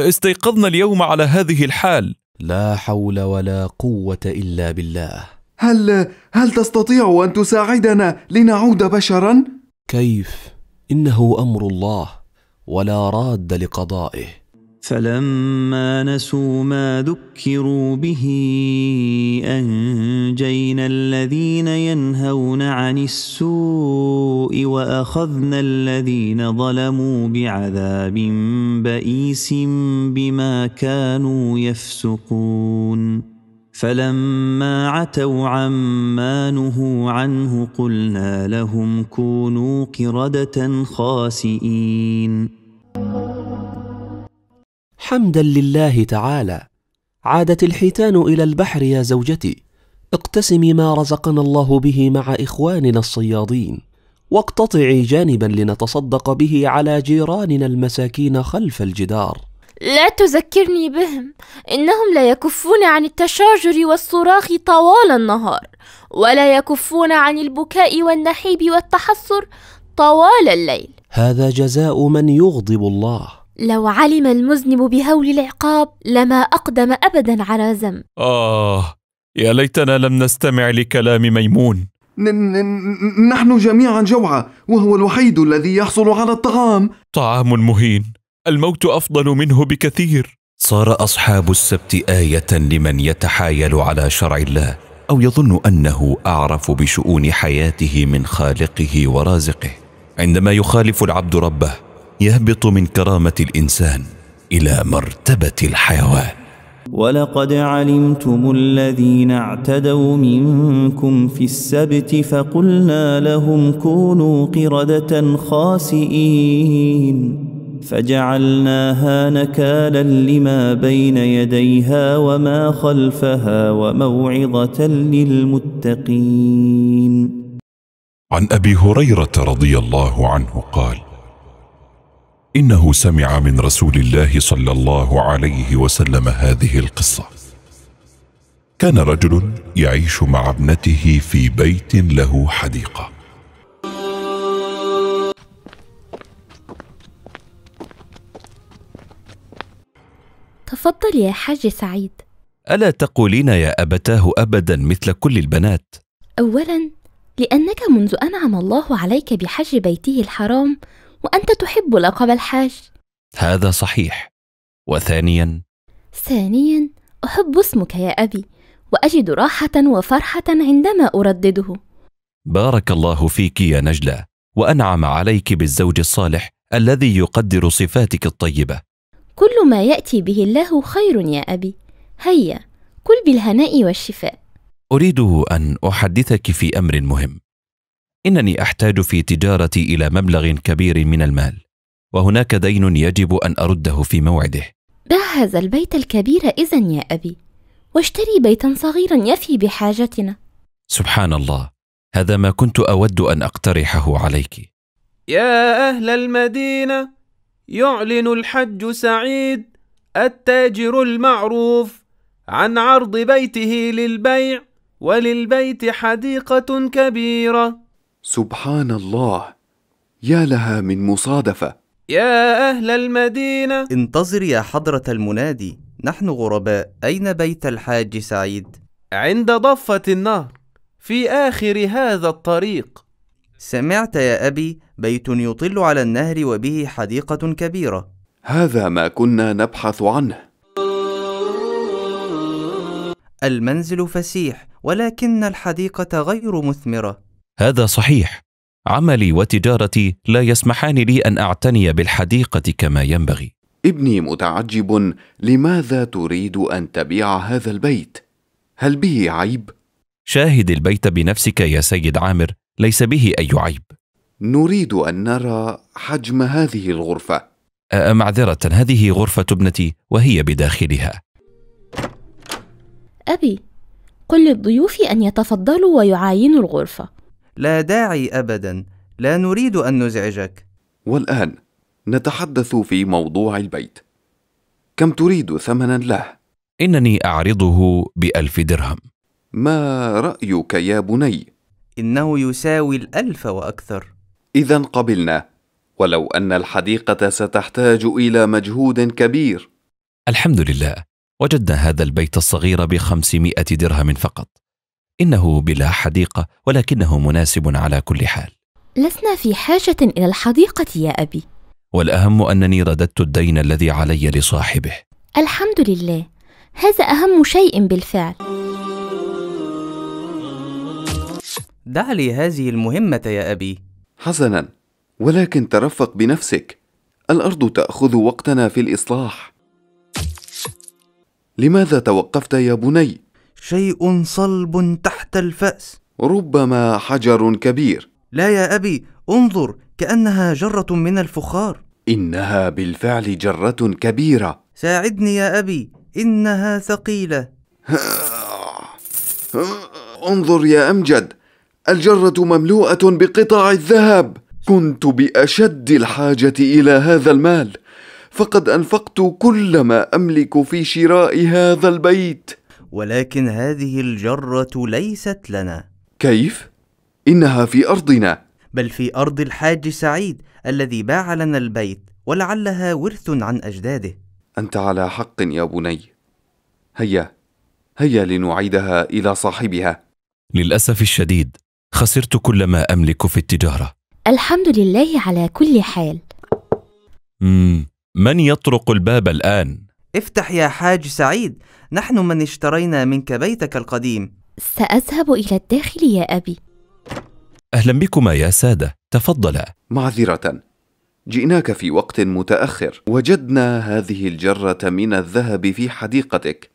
استيقظنا اليوم على هذه الحال لا حول ولا قوه الا بالله هل هل تستطيع ان تساعدنا لنعود بشرا كيف انه امر الله ولا راد لقضائه فلما نسوا ما ذكروا به انجينا الذين ينهون عن السوء واخذنا الذين ظلموا بعذاب بئيس بما كانوا يفسقون فلما عتوا عما نهوا عنه قلنا لهم كونوا قرده خاسئين حمدا لله تعالى عادت الحيتان إلى البحر يا زوجتي اقتسمي ما رزقنا الله به مع إخواننا الصيادين واقتطعي جانبا لنتصدق به على جيراننا المساكين خلف الجدار لا تذكرني بهم إنهم لا يكفون عن التشاجر والصراخ طوال النهار ولا يكفون عن البكاء والنحيب والتحسر طوال الليل هذا جزاء من يغضب الله لو علم المذنب بهول العقاب لما أقدم أبدا على زم آه يا ليتنا لم نستمع لكلام ميمون نحن جميعا جوعى وهو الوحيد الذي يحصل على الطعام طعام مهين الموت أفضل منه بكثير صار أصحاب السبت آية لمن يتحايل على شرع الله أو يظن أنه أعرف بشؤون حياته من خالقه ورازقه عندما يخالف العبد ربه يهبط من كرامه الانسان الى مرتبه الحيوان ولقد علمتم الذين اعتدوا منكم في السبت فقلنا لهم كونوا قرده خاسئين فجعلناها نكالا لما بين يديها وما خلفها وموعظه للمتقين عن ابي هريره رضي الله عنه قال انه سمع من رسول الله صلى الله عليه وسلم هذه القصه كان رجل يعيش مع ابنته في بيت له حديقه تفضل يا حاج سعيد الا تقولين يا ابتاه ابدا مثل كل البنات اولا لانك منذ انعم الله عليك بحج بيته الحرام وأنت تحب لقب الحاج هذا صحيح وثانيا ثانيا أحب اسمك يا أبي وأجد راحة وفرحة عندما أردده بارك الله فيك يا نجلة وأنعم عليك بالزوج الصالح الذي يقدر صفاتك الطيبة كل ما يأتي به الله خير يا أبي هيا كل بالهناء والشفاء أريد أن أحدثك في أمر مهم انني احتاج في تجارتي الى مبلغ كبير من المال وهناك دين يجب ان ارده في موعده باع هذا البيت الكبير اذا يا ابي واشتري بيتا صغيرا يفي بحاجتنا سبحان الله هذا ما كنت اود ان اقترحه عليك يا اهل المدينه يعلن الحج سعيد التاجر المعروف عن عرض بيته للبيع وللبيت حديقه كبيره سبحان الله يا لها من مصادفة يا أهل المدينة انتظر يا حضرة المنادي نحن غرباء أين بيت الحاج سعيد؟ عند ضفة النهر في آخر هذا الطريق سمعت يا أبي بيت يطل على النهر وبه حديقة كبيرة هذا ما كنا نبحث عنه المنزل فسيح ولكن الحديقة غير مثمرة هذا صحيح عملي وتجارتي لا يسمحان لي ان اعتني بالحديقه كما ينبغي ابني متعجب لماذا تريد ان تبيع هذا البيت هل به عيب شاهد البيت بنفسك يا سيد عامر ليس به اي عيب نريد ان نرى حجم هذه الغرفه معذره هذه غرفه ابنتي وهي بداخلها ابي قل للضيوف ان يتفضلوا ويعاينوا الغرفه لا داعي ابدا لا نريد ان نزعجك والان نتحدث في موضوع البيت كم تريد ثمنا له انني اعرضه بالف درهم ما رايك يا بني انه يساوي الالف واكثر اذا قبلنا ولو ان الحديقه ستحتاج الى مجهود كبير الحمد لله وجدنا هذا البيت الصغير بخمسمائه درهم فقط إنه بلا حديقة ولكنه مناسب على كل حال لسنا في حاجة إلى الحديقة يا أبي والأهم أنني رددت الدين الذي علي لصاحبه الحمد لله هذا أهم شيء بالفعل دع لي هذه المهمة يا أبي حسنا ولكن ترفق بنفسك الأرض تأخذ وقتنا في الإصلاح لماذا توقفت يا بني؟ شيء صلب تحت الفأس ربما حجر كبير لا يا أبي انظر كأنها جرة من الفخار إنها بالفعل جرة كبيرة ساعدني يا أبي إنها ثقيلة انظر يا أمجد الجرة مملوءة بقطع الذهب كنت بأشد الحاجة إلى هذا المال فقد أنفقت كل ما أملك في شراء هذا البيت ولكن هذه الجرة ليست لنا كيف؟ إنها في أرضنا بل في أرض الحاج سعيد الذي باع لنا البيت ولعلها ورث عن أجداده أنت على حق يا بني هيا هيا لنعيدها إلى صاحبها للأسف الشديد خسرت كل ما أملك في التجارة الحمد لله على كل حال من يطرق الباب الآن؟ افتح يا حاج سعيد نحن من اشترينا منك بيتك القديم سأذهب إلى الداخل يا أبي أهلا بكما يا سادة تفضلا معذرة جئناك في وقت متأخر وجدنا هذه الجرة من الذهب في حديقتك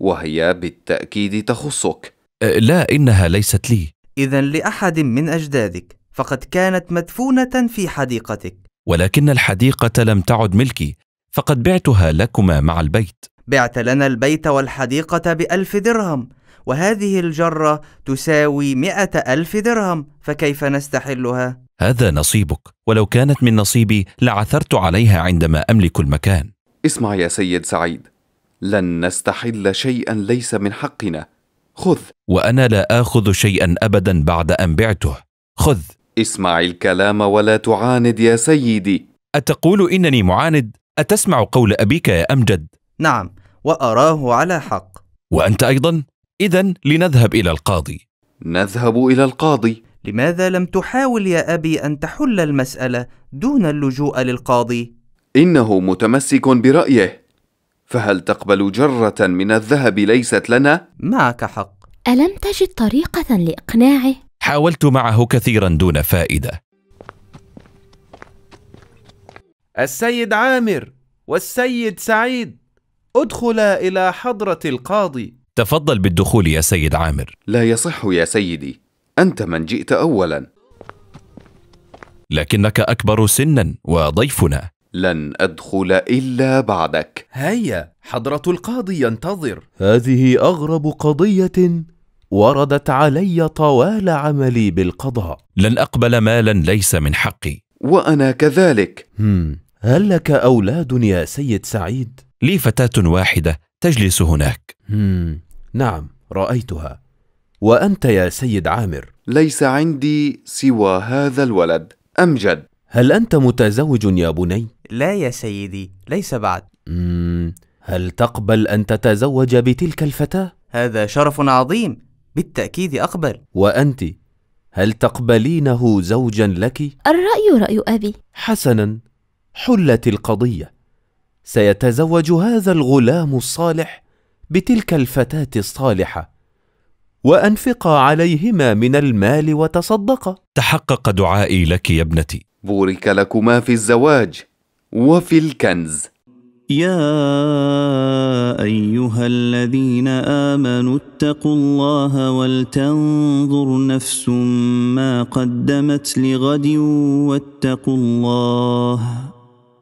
وهي بالتأكيد تخصك أه، لا إنها ليست لي إذا لأحد من أجدادك فقد كانت مدفونة في حديقتك ولكن الحديقة لم تعد ملكي فقد بعتها لكما مع البيت بعت لنا البيت والحديقة بألف درهم وهذه الجرة تساوي مئة ألف درهم فكيف نستحلها؟ هذا نصيبك ولو كانت من نصيبي لعثرت عليها عندما أملك المكان اسمع يا سيد سعيد لن نستحل شيئا ليس من حقنا خذ وأنا لا آخذ شيئا أبدا بعد أن بعته خذ اسمع الكلام ولا تعاند يا سيدي أتقول إنني معاند؟ أتسمع قول أبيك يا أمجد؟ نعم وأراه على حق وأنت أيضا؟ إذا لنذهب إلى القاضي نذهب إلى القاضي لماذا لم تحاول يا أبي أن تحل المسألة دون اللجوء للقاضي؟ إنه متمسك برأيه فهل تقبل جرة من الذهب ليست لنا؟ معك حق ألم تجد طريقة لإقناعه؟ حاولت معه كثيرا دون فائدة السيد عامر والسيد سعيد ادخلا إلى حضرة القاضي تفضل بالدخول يا سيد عامر لا يصح يا سيدي أنت من جئت أولا لكنك أكبر سنا وضيفنا لن أدخل إلا بعدك هيا حضرة القاضي ينتظر هذه أغرب قضية وردت علي طوال عملي بالقضاء لن أقبل مالا ليس من حقي وأنا كذلك هل لك أولاد يا سيد سعيد؟ لي فتاة واحدة تجلس هناك مم. نعم رأيتها وأنت يا سيد عامر ليس عندي سوى هذا الولد أمجد هل أنت متزوج يا بني؟ لا يا سيدي ليس بعد مم. هل تقبل أن تتزوج بتلك الفتاة؟ هذا شرف عظيم بالتأكيد أقبل وأنت هل تقبلينه زوجا لك؟ الرأي رأي أبي حسنا حلت القضيه سيتزوج هذا الغلام الصالح بتلك الفتاه الصالحه وانفقا عليهما من المال وتصدقا تحقق دعائي لك يا ابنتي بورك لكما في الزواج وفي الكنز يا ايها الذين امنوا اتقوا الله ولتنظر نفس ما قدمت لغد واتقوا الله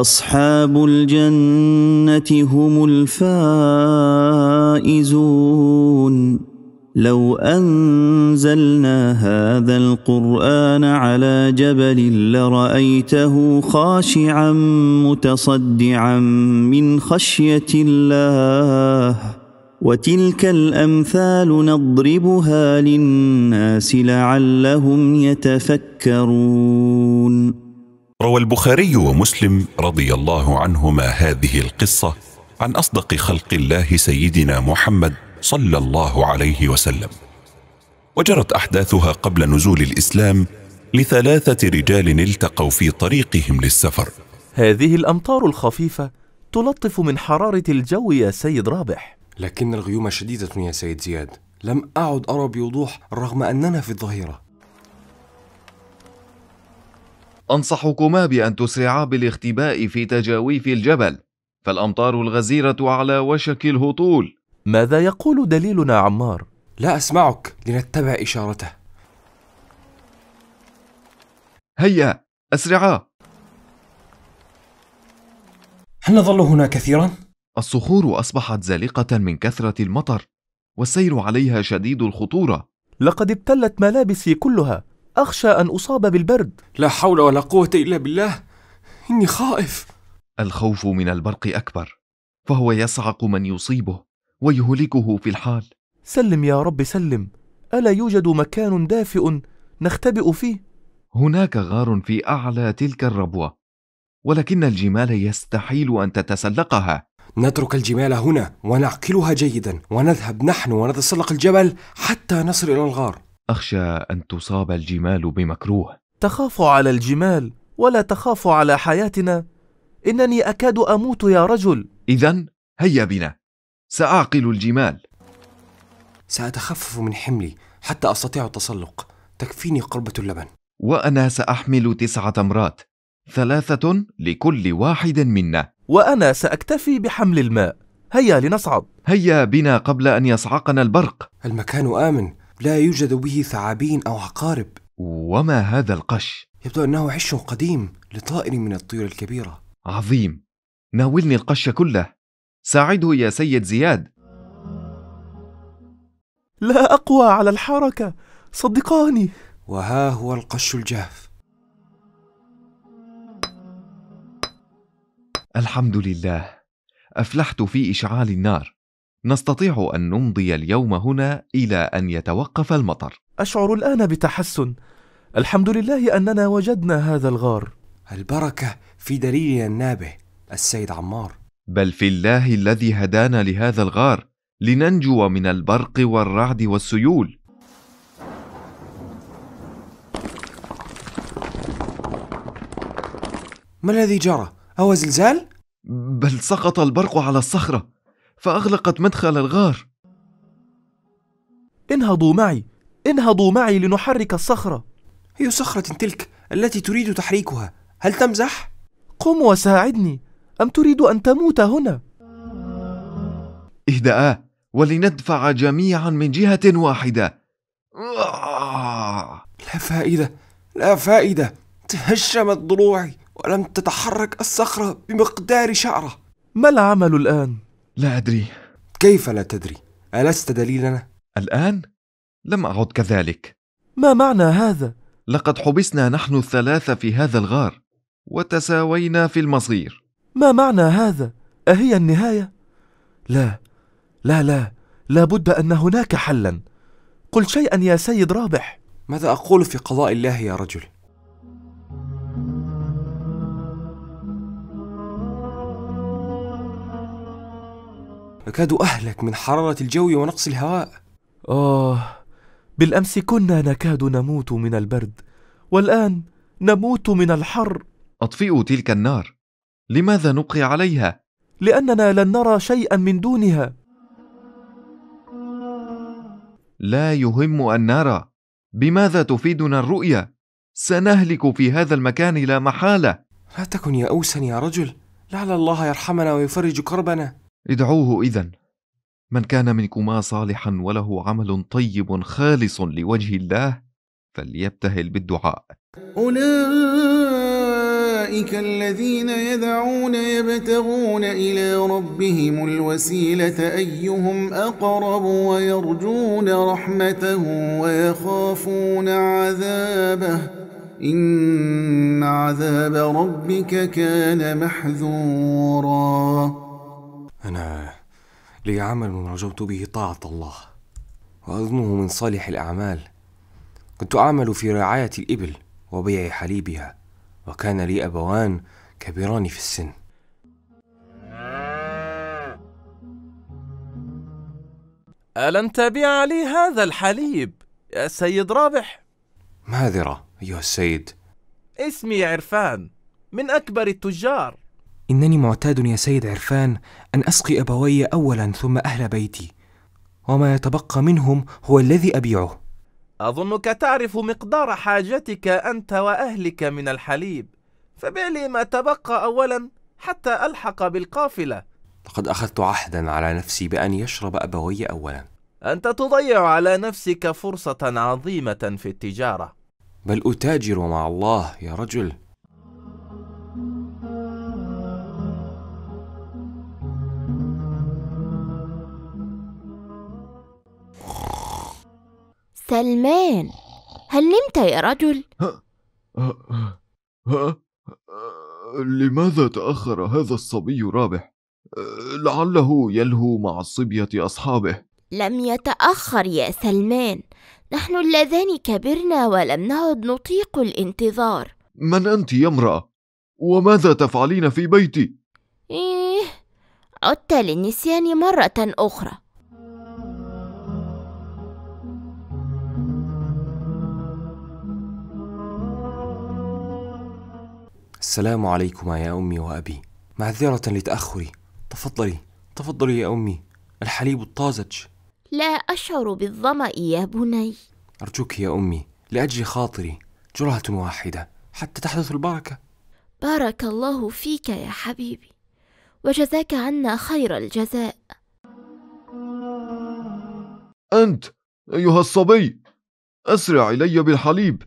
اصحاب الجنه هم الفائزون لو انزلنا هذا القران على جبل لرايته خاشعا متصدعا من خشيه الله وتلك الامثال نضربها للناس لعلهم يتفكرون روى البخاري ومسلم رضي الله عنهما هذه القصه عن اصدق خلق الله سيدنا محمد صلى الله عليه وسلم وجرت احداثها قبل نزول الاسلام لثلاثه رجال التقوا في طريقهم للسفر هذه الامطار الخفيفه تلطف من حراره الجو يا سيد رابح لكن الغيوم شديده يا سيد زياد لم اعد ارى بوضوح رغم اننا في الظهيره أنصحكما بأن تسرعا بالاختباء في تجاويف الجبل فالأمطار الغزيرة على وشك الهطول ماذا يقول دليلنا عمار؟ لا أسمعك لنتبع إشارته هيا أسرعا هل نظل هنا كثيرا؟ الصخور أصبحت زلقة من كثرة المطر والسير عليها شديد الخطورة لقد ابتلت ملابسي كلها أخشى أن أصاب بالبرد لا حول ولا قوة إلا بالله إني خائف الخوف من البرق أكبر فهو يصعق من يصيبه ويهلكه في الحال سلم يا رب سلم ألا يوجد مكان دافئ نختبئ فيه هناك غار في أعلى تلك الربوة ولكن الجمال يستحيل أن تتسلقها نترك الجمال هنا ونعقلها جيدا ونذهب نحن ونتسلق الجبل حتى نصل إلى الغار اخشى ان تصاب الجمال بمكروه تخاف على الجمال ولا تخاف على حياتنا انني اكاد اموت يا رجل اذا هيا بنا ساعقل الجمال ساتخفف من حملي حتى استطيع التسلق تكفيني قربه اللبن وانا ساحمل تسعة أمرات ثلاثه لكل واحد منا وانا ساكتفي بحمل الماء هيا لنصعد هيا بنا قبل ان يصعقنا البرق المكان امن لا يوجد به ثعابين أو عقارب وما هذا القش؟ يبدو أنه عش قديم لطائر من الطيور الكبيرة عظيم ناولني القش كله ساعده يا سيد زياد لا أقوى على الحركة صدقاني وها هو القش الجاف الحمد لله أفلحت في إشعال النار نستطيع أن نمضي اليوم هنا إلى أن يتوقف المطر. أشعر الآن بتحسن. الحمد لله أننا وجدنا هذا الغار. البركة في دليلنا النابه، السيد عمار. بل في الله الذي هدانا لهذا الغار لننجو من البرق والرعد والسيول. ما الذي جرى؟ أو زلزال؟ بل سقط البرق على الصخرة. فأغلقت مدخل الغار انهضوا معي انهضوا معي لنحرك الصخرة أي صخرة تلك التي تريد تحريكها هل تمزح؟ قم وساعدني أم تريد أن تموت هنا؟ اهدأ ولندفع جميعا من جهة واحدة لا فائدة لا فائدة تهشمت ضلوعي ولم تتحرك الصخرة بمقدار شعرة ما العمل الآن؟ لا أدري كيف لا تدري؟ ألست دليلنا؟ الآن؟ لم أعد كذلك ما معنى هذا؟ لقد حبسنا نحن الثلاثة في هذا الغار وتساوينا في المصير ما معنى هذا؟ أهي النهاية؟ لا لا لا لابد أن هناك حلا قل شيئا يا سيد رابح ماذا أقول في قضاء الله يا رجل؟ أكاد أهلك من حرارة الجو ونقص الهواء آه بالأمس كنا نكاد نموت من البرد والآن نموت من الحر أطفئوا تلك النار لماذا نبقي عليها؟ لأننا لن نرى شيئا من دونها لا يهم أن نرى بماذا تفيدنا الرؤية؟ سنهلك في هذا المكان لا محالة لا تكن يئوسا أوسن يا رجل لعل الله يرحمنا ويفرج كربنا ادعوه إذا من كان منكما صالحا وله عمل طيب خالص لوجه الله فليبتهل بالدعاء أولئك الذين يدعون يبتغون إلى ربهم الوسيلة أيهم أقرب ويرجون رحمته ويخافون عذابه إن عذاب ربك كان محذوراً أنا لي عمل رجوت به طاعة الله وأظنه من صالح الأعمال كنت أعمل في رعاية الإبل وبيع حليبها وكان لي أبوان كبيران في السن ألن تبيع لي هذا الحليب يا سيد رابح؟ معذرة أيها السيد اسمي عرفان من أكبر التجار إنني معتاد يا سيد عرفان أن أسقي أبوي أولا ثم أهل بيتي وما يتبقى منهم هو الذي أبيعه أظنك تعرف مقدار حاجتك أنت وأهلك من الحليب فبع لي ما تبقى أولا حتى ألحق بالقافلة لقد أخذت عهدا على نفسي بأن يشرب أبوي أولا أنت تضيع على نفسك فرصة عظيمة في التجارة بل أتاجر مع الله يا رجل سلمان هل نمت يا رجل؟ ها ها لماذا تأخر هذا الصبي رابح؟ لعله يلهو مع صبية أصحابه لم يتأخر يا سلمان نحن اللذان كبرنا ولم نعد نطيق الانتظار من أنت يا امرأة؟ وماذا تفعلين في بيتي؟ إيه عدت للنسيان مرة أخرى السلام عليكما يا أمي وأبي معذرة لتأخري تفضلي تفضلي يا أمي الحليب الطازج لا أشعر بالظمأ يا بني أرجوك يا أمي لأجل خاطري جرعة واحدة حتى تحدث البركة بارك الله فيك يا حبيبي وجزاك عنا خير الجزاء أنت أيها الصبي أسرع إلي بالحليب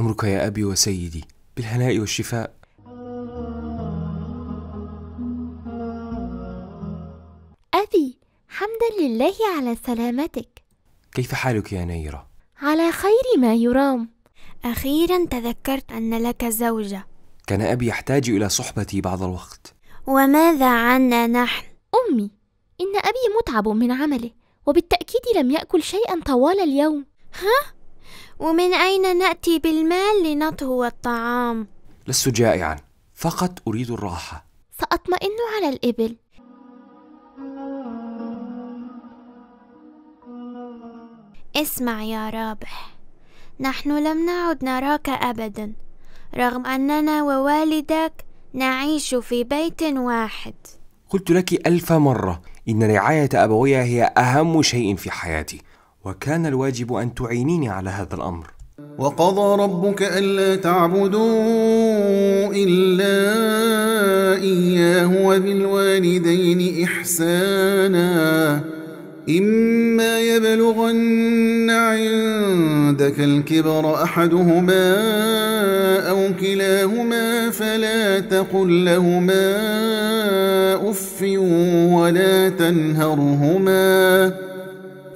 أمرك يا أبي وسيدي بالهناء والشفاء أبي حمدا لله على سلامتك كيف حالك يا نيرة؟ على خير ما يرام أخيرا تذكرت أن لك زوجة كان أبي يحتاج إلى صحبتي بعض الوقت وماذا عنا نحن؟ أمي إن أبي متعب من عمله وبالتأكيد لم يأكل شيئا طوال اليوم ها؟ ومن أين نأتي بالمال لنطهو الطعام؟ لست جائعا فقط أريد الراحة سأطمئن على الإبل اسمع يا رابح نحن لم نعد نراك أبدا رغم أننا ووالدك نعيش في بيت واحد قلت لك ألف مرة إن رعاية أبوية هي أهم شيء في حياتي وكان الواجب أن تعينيني على هذا الأمر وقضى ربك ألا تعبدوا إلا إياه وبالوالدين إحسانا إما يبلغن عندك الكبر أحدهما أو كلاهما فلا تقل لهما أف ولا تنهرهما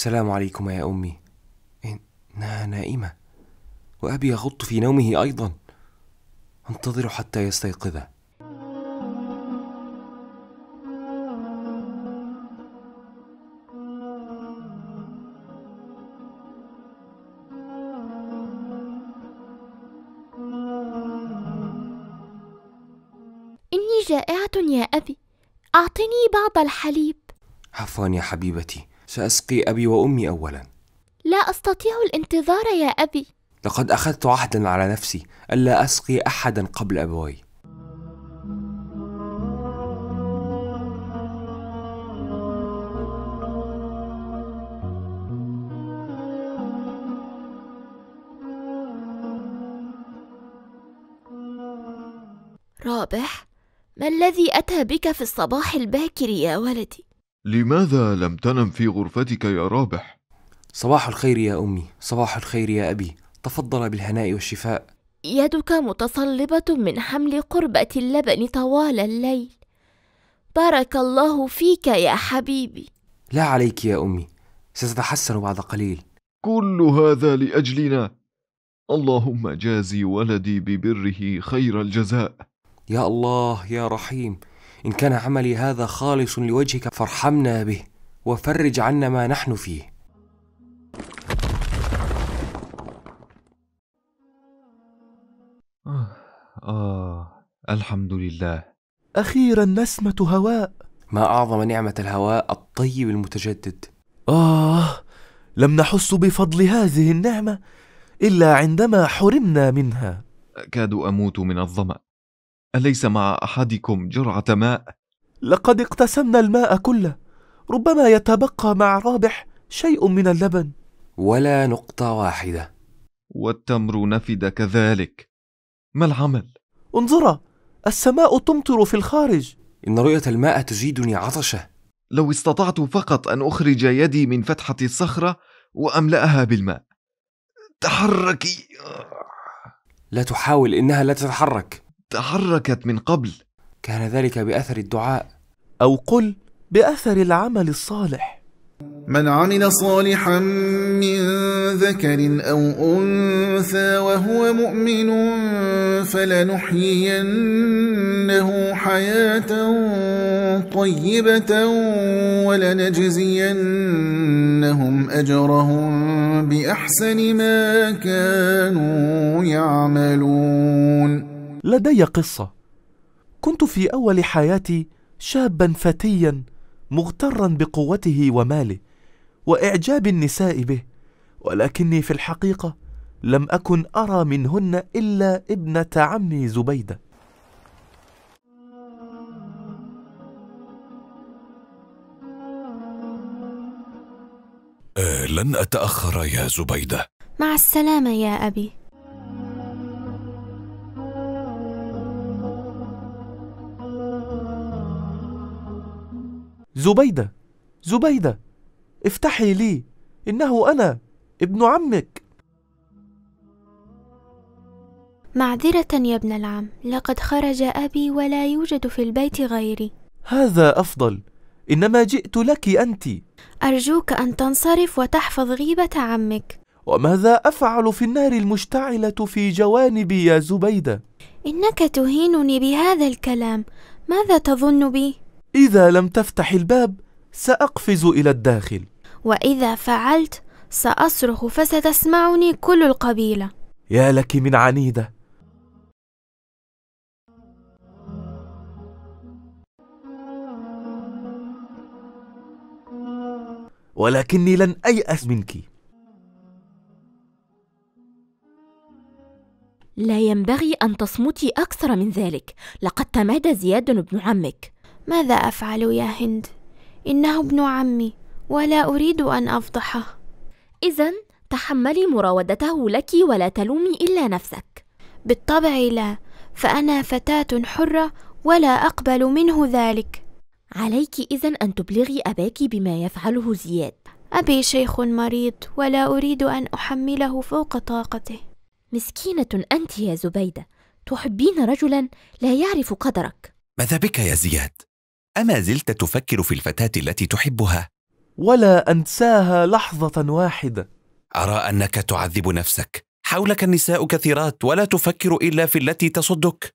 السلام عليكما يا أمي إنها نائمة وأبي يغط في نومه أيضا أنتظر حتى يستيقظ إني جائعة يا أبي أعطني بعض الحليب عفوا يا حبيبتي سأسقي أبي وأمي أولا لا أستطيع الانتظار يا أبي لقد أخذت عهدا على نفسي ألا أسقي أحدا قبل أبوي رابح ما الذي أتى بك في الصباح الباكر يا ولدي؟ لماذا لم تنم في غرفتك يا رابح؟ صباح الخير يا أمي، صباح الخير يا أبي، تفضل بالهناء والشفاء. يدك متصلبة من حمل قربة اللبن طوال الليل. بارك الله فيك يا حبيبي. لا عليك يا أمي، ستتحسن بعد قليل. كل هذا لأجلنا. اللهم جازي ولدي ببره خير الجزاء. يا الله يا رحيم، إن كان عملي هذا خالص لوجهك فارحمنا به وفرج عنا ما نحن فيه آه, آه، الحمد لله أخيرا نسمة هواء ما أعظم نعمة الهواء الطيب المتجدد آه لم نحس بفضل هذه النعمة إلا عندما حرمنا منها أكاد أموت من الظمأ أليس مع أحدكم جرعة ماء؟ لقد اقتسمنا الماء كله ربما يتبقى مع رابح شيء من اللبن ولا نقطة واحدة والتمر نفد كذلك ما العمل؟ انظرا السماء تمطر في الخارج إن رؤية الماء تجيدني عطشة لو استطعت فقط أن أخرج يدي من فتحة الصخرة وأملأها بالماء تحركي لا تحاول إنها لا تتحرك تحركت من قبل كان ذلك باثر الدعاء او قل باثر العمل الصالح من عمل صالحا من ذكر او انثى وهو مؤمن فلنحيينه حياه طيبه ولنجزينهم اجرهم باحسن ما كانوا يعملون لدي قصة كنت في أول حياتي شابا فتيا مغترا بقوته وماله وإعجاب النساء به ولكني في الحقيقة لم أكن أرى منهن إلا ابنة عمي زبيدة أه، لن أتأخر يا زبيدة مع السلامة يا أبي زبيدة زبيدة افتحي لي إنه أنا ابن عمك معذرة يا ابن العم لقد خرج أبي ولا يوجد في البيت غيري هذا أفضل إنما جئت لك أنت أرجوك أن تنصرف وتحفظ غيبة عمك وماذا أفعل في النار المشتعلة في جوانبي يا زبيدة؟ إنك تهينني بهذا الكلام ماذا تظن بي؟ إذا لم تفتح الباب سأقفز إلى الداخل وإذا فعلت سأصرخ فستسمعني كل القبيلة يا لك من عنيدة ولكني لن أيأس منك لا ينبغي أن تصمتي أكثر من ذلك لقد تمادى زياد بن عمك ماذا أفعل يا هند؟ إنه ابن عمي ولا أريد أن أفضحه إذا تحملي مراودته لك ولا تلومي إلا نفسك بالطبع لا فأنا فتاة حرة ولا أقبل منه ذلك عليك إذا أن تبلغي أباك بما يفعله زياد أبي شيخ مريض ولا أريد أن أحمله فوق طاقته مسكينة أنت يا زبيدة تحبين رجلا لا يعرف قدرك ماذا بك يا زياد؟ اما زلت تفكر في الفتاه التي تحبها ولا انساها لحظه واحده ارى انك تعذب نفسك حولك النساء كثيرات ولا تفكر الا في التي تصدك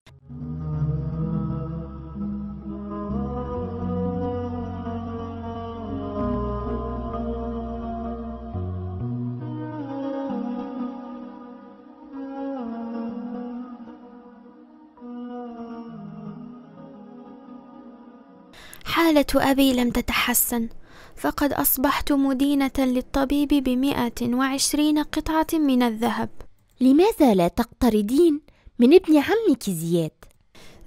حالة أبي لم تتحسن فقد أصبحت مدينة للطبيب بمئة وعشرين قطعة من الذهب لماذا لا تقترضين من ابن عمك زياد؟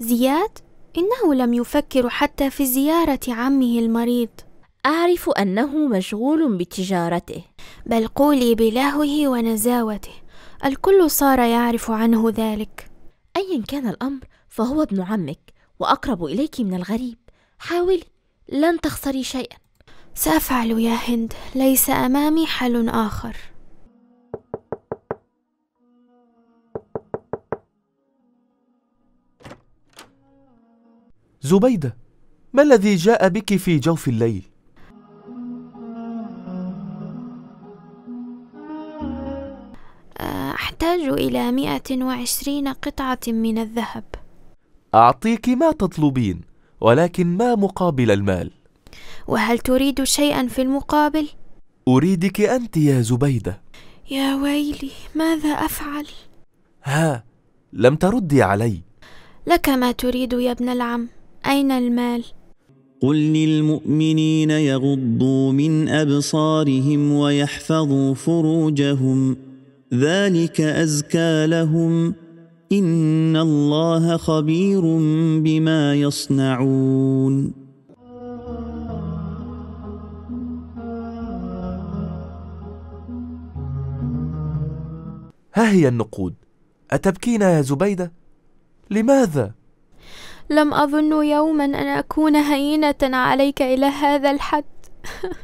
زياد؟ إنه لم يفكر حتى في زيارة عمه المريض أعرف أنه مشغول بتجارته بل قولي بلهوه ونزاوته الكل صار يعرف عنه ذلك أيا كان الأمر فهو ابن عمك وأقرب إليك من الغريب حاولي لن تخسري شيئا سأفعل يا هند ليس أمامي حل آخر زبيدة ما الذي جاء بك في جوف الليل؟ أه، أحتاج إلى وعشرين قطعة من الذهب أعطيك ما تطلبين ولكن ما مقابل المال وهل تريد شيئا في المقابل اريدك انت يا زبيده يا ويلي ماذا افعل ها لم تردي علي لك ما تريد يا ابن العم اين المال قل للمؤمنين يغضوا من ابصارهم ويحفظوا فروجهم ذلك ازكى لهم إن الله خبير بما يصنعون ها هي النقود أتبكين يا زبيدة؟ لماذا؟ لم أظن يوما أن أكون هينة عليك إلى هذا الحد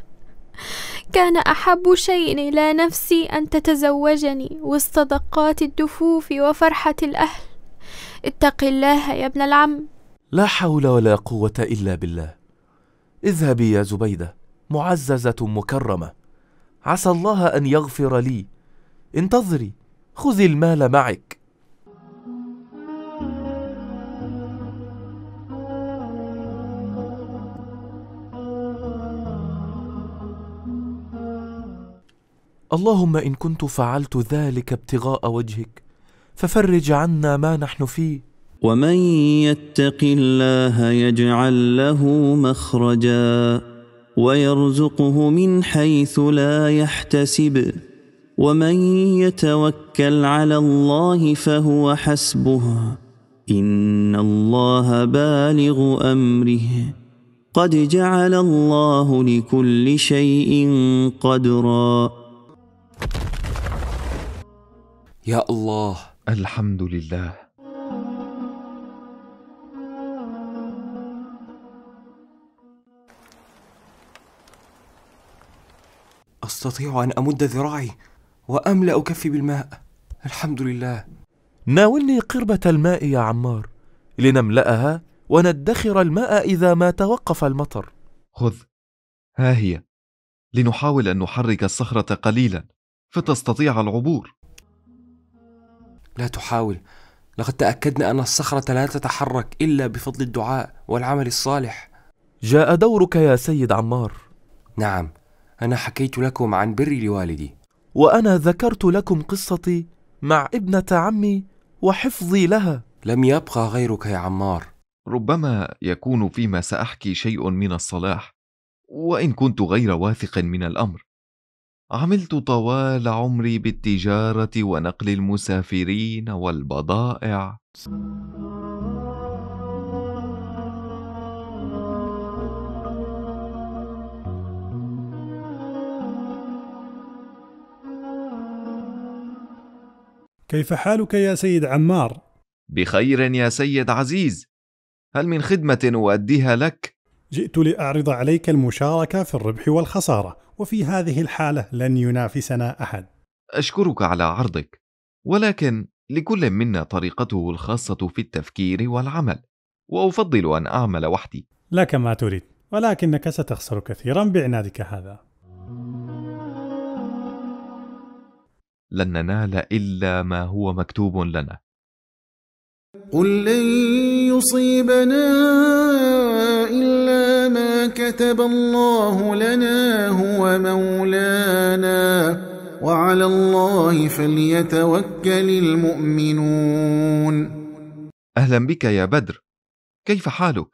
كان أحب شيء إلى نفسي أن تتزوجني وسط دقات الدفوف وفرحة الأهل اتق الله يا ابن العم لا حول ولا قوة إلا بالله اذهبي يا زبيدة معززة مكرمة عسى الله أن يغفر لي انتظري خذي المال معك اللهم ان كنت فعلت ذلك ابتغاء وجهك ففرج عنا ما نحن فيه ومن يتق الله يجعل له مخرجا ويرزقه من حيث لا يحتسب ومن يتوكل على الله فهو حسبه ان الله بالغ امره قد جعل الله لكل شيء قدرا يا الله الحمد لله أستطيع أن أمد ذراعي وأملأ كفي بالماء الحمد لله ناولني قربة الماء يا عمار لنملأها وندخر الماء إذا ما توقف المطر خذ ها هي لنحاول أن نحرك الصخرة قليلا فتستطيع العبور لا تحاول لقد تأكدنا أن الصخرة لا تتحرك إلا بفضل الدعاء والعمل الصالح جاء دورك يا سيد عمار نعم أنا حكيت لكم عن بري لوالدي وأنا ذكرت لكم قصتي مع ابنة عمي وحفظي لها لم يبقى غيرك يا عمار ربما يكون فيما سأحكي شيء من الصلاح وإن كنت غير واثق من الأمر عملت طوال عمري بالتجارة ونقل المسافرين والبضائع. كيف حالك يا سيد عمار؟ بخير يا سيد عزيز. هل من خدمة أؤديها لك؟ جئت لأعرض عليك المشاركة في الربح والخسارة، وفي هذه الحالة لن ينافسنا أحد. أشكرك على عرضك، ولكن لكل منا طريقته الخاصة في التفكير والعمل، وأفضل أن أعمل وحدي. لا كما تريد، ولكنك ستخسر كثيرا بعنادك هذا. لن ننال إلا ما هو مكتوب لنا. قل لن يصيبنا إلا كتب الله لنا هو مولانا وعلى الله فليتوكل المؤمنون أهلا بك يا بدر كيف حالك؟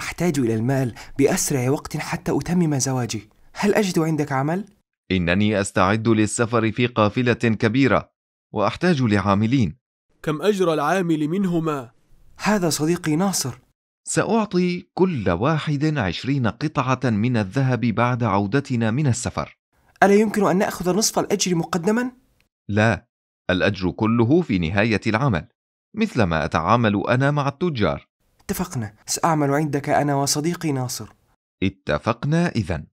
أحتاج إلى المال بأسرع وقت حتى أتمم زواجي هل أجد عندك عمل؟ إنني أستعد للسفر في قافلة كبيرة وأحتاج لعاملين كم أجر العامل منهما؟ هذا صديقي ناصر سأعطي كل واحد عشرين قطعة من الذهب بعد عودتنا من السفر ألا يمكن أن نأخذ نصف الأجر مقدما؟ لا الأجر كله في نهاية العمل مثل ما أتعامل أنا مع التجار اتفقنا سأعمل عندك أنا وصديقي ناصر اتفقنا إذا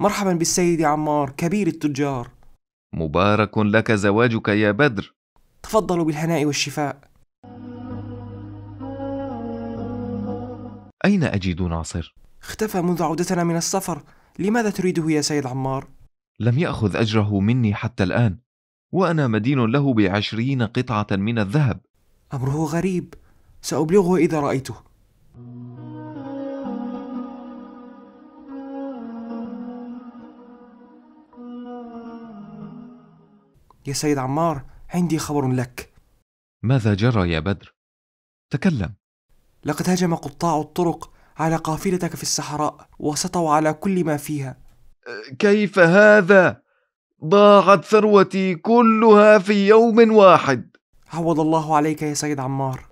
مرحبا بالسيد عمار كبير التجار مبارك لك زواجك يا بدر تفضلوا بالهناء والشفاء أين أجد ناصر؟ اختفى منذ عودتنا من السفر لماذا تريده يا سيد عمار؟ لم يأخذ أجره مني حتى الآن وأنا مدين له بعشرين قطعة من الذهب أمره غريب سأبلغه إذا رأيته يا سيد عمار عندي خبر لك ماذا جرى يا بدر تكلم لقد هجم قطاع الطرق على قافلتك في الصحراء وسطوا على كل ما فيها كيف هذا ضاعت ثروتي كلها في يوم واحد عوض الله عليك يا سيد عمار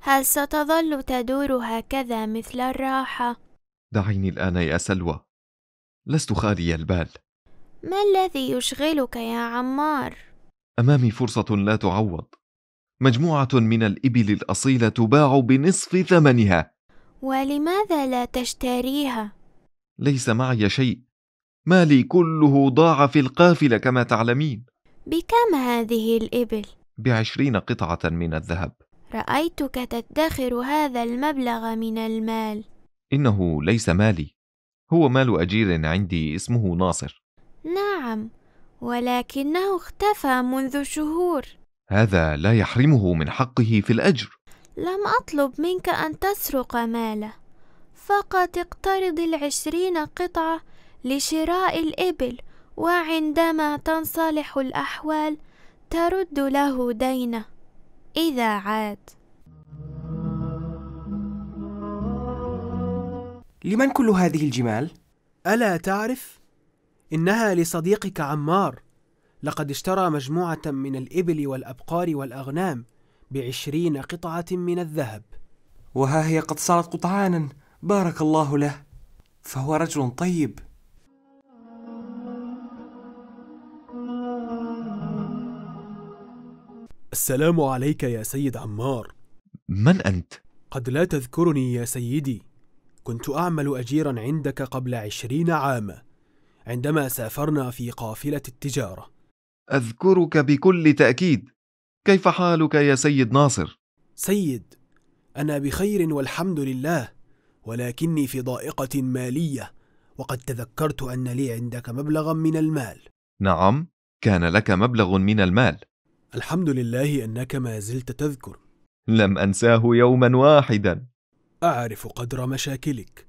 هل ستظل تدور هكذا مثل الراحه دعيني الان يا سلوى لست خالي البال ما الذي يشغلك يا عمار امامي فرصه لا تعوض مجموعه من الابل الاصيله تباع بنصف ثمنها ولماذا لا تشتريها ليس معي شيء مالي كله ضاع في القافله كما تعلمين بكم هذه الابل بعشرين قطعه من الذهب رايتك تدخر هذا المبلغ من المال انه ليس مالي هو مال أجير عندي اسمه ناصر نعم ولكنه اختفى منذ شهور هذا لا يحرمه من حقه في الأجر لم أطلب منك أن تسرق ماله فقط اقترض العشرين قطعة لشراء الإبل وعندما تنصلح الأحوال ترد له دينه إذا عاد لمن كل هذه الجمال؟ ألا تعرف؟ إنها لصديقك عمار لقد اشترى مجموعة من الإبل والأبقار والأغنام بعشرين قطعة من الذهب وها هي قد صارت قطعانا بارك الله له فهو رجل طيب السلام عليك يا سيد عمار من أنت؟ قد لا تذكرني يا سيدي كنت أعمل أجيرا عندك قبل عشرين عاما عندما سافرنا في قافلة التجارة أذكرك بكل تأكيد كيف حالك يا سيد ناصر؟ سيد أنا بخير والحمد لله ولكني في ضائقة مالية وقد تذكرت أن لي عندك مبلغا من المال نعم كان لك مبلغ من المال الحمد لله أنك ما زلت تذكر لم أنساه يوما واحدا اعرف قدر مشاكلك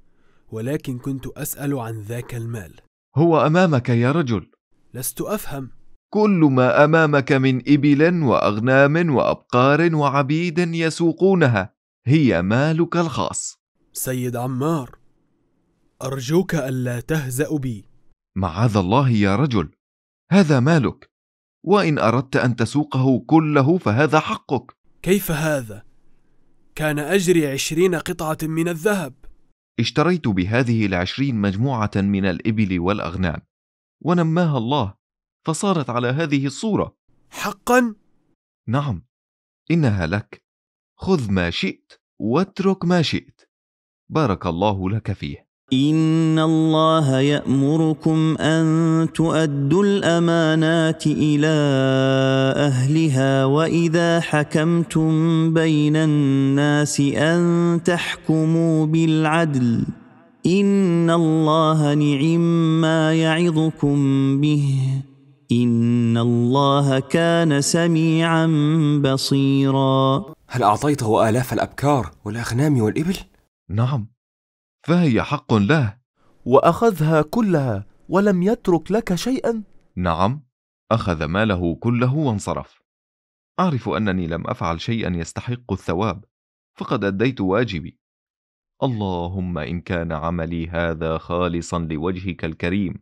ولكن كنت اسال عن ذاك المال هو امامك يا رجل لست افهم كل ما امامك من ابل واغنام وابقار وعبيد يسوقونها هي مالك الخاص سيد عمار ارجوك الا تهزا بي معاذ الله يا رجل هذا مالك وان اردت ان تسوقه كله فهذا حقك كيف هذا كان أجري عشرين قطعة من الذهب اشتريت بهذه العشرين مجموعة من الإبل والأغنام ونماها الله فصارت على هذه الصورة حقا؟ نعم إنها لك خذ ما شئت واترك ما شئت بارك الله لك فيه إن الله يأمركم أن تؤدوا الأمانات إلى أهلها وإذا حكمتم بين الناس أن تحكموا بالعدل إن الله نعم ما يعظكم به إن الله كان سميعا بصيرا هل أعطيته آلاف الأبكار والأغنام والإبل؟ نعم فهي حق له واخذها كلها ولم يترك لك شيئا نعم اخذ ماله كله وانصرف اعرف انني لم افعل شيئا يستحق الثواب فقد اديت واجبي اللهم ان كان عملي هذا خالصا لوجهك الكريم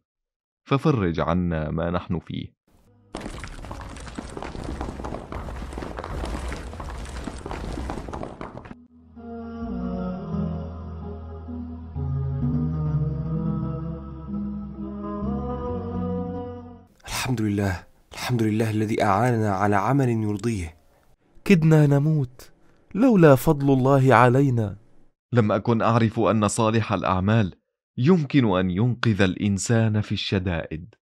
ففرج عنا ما نحن فيه الحمد لله الحمد لله الذي أعاننا على عمل يرضيه كدنا نموت لولا فضل الله علينا لم أكن أعرف أن صالح الأعمال يمكن أن ينقذ الإنسان في الشدائد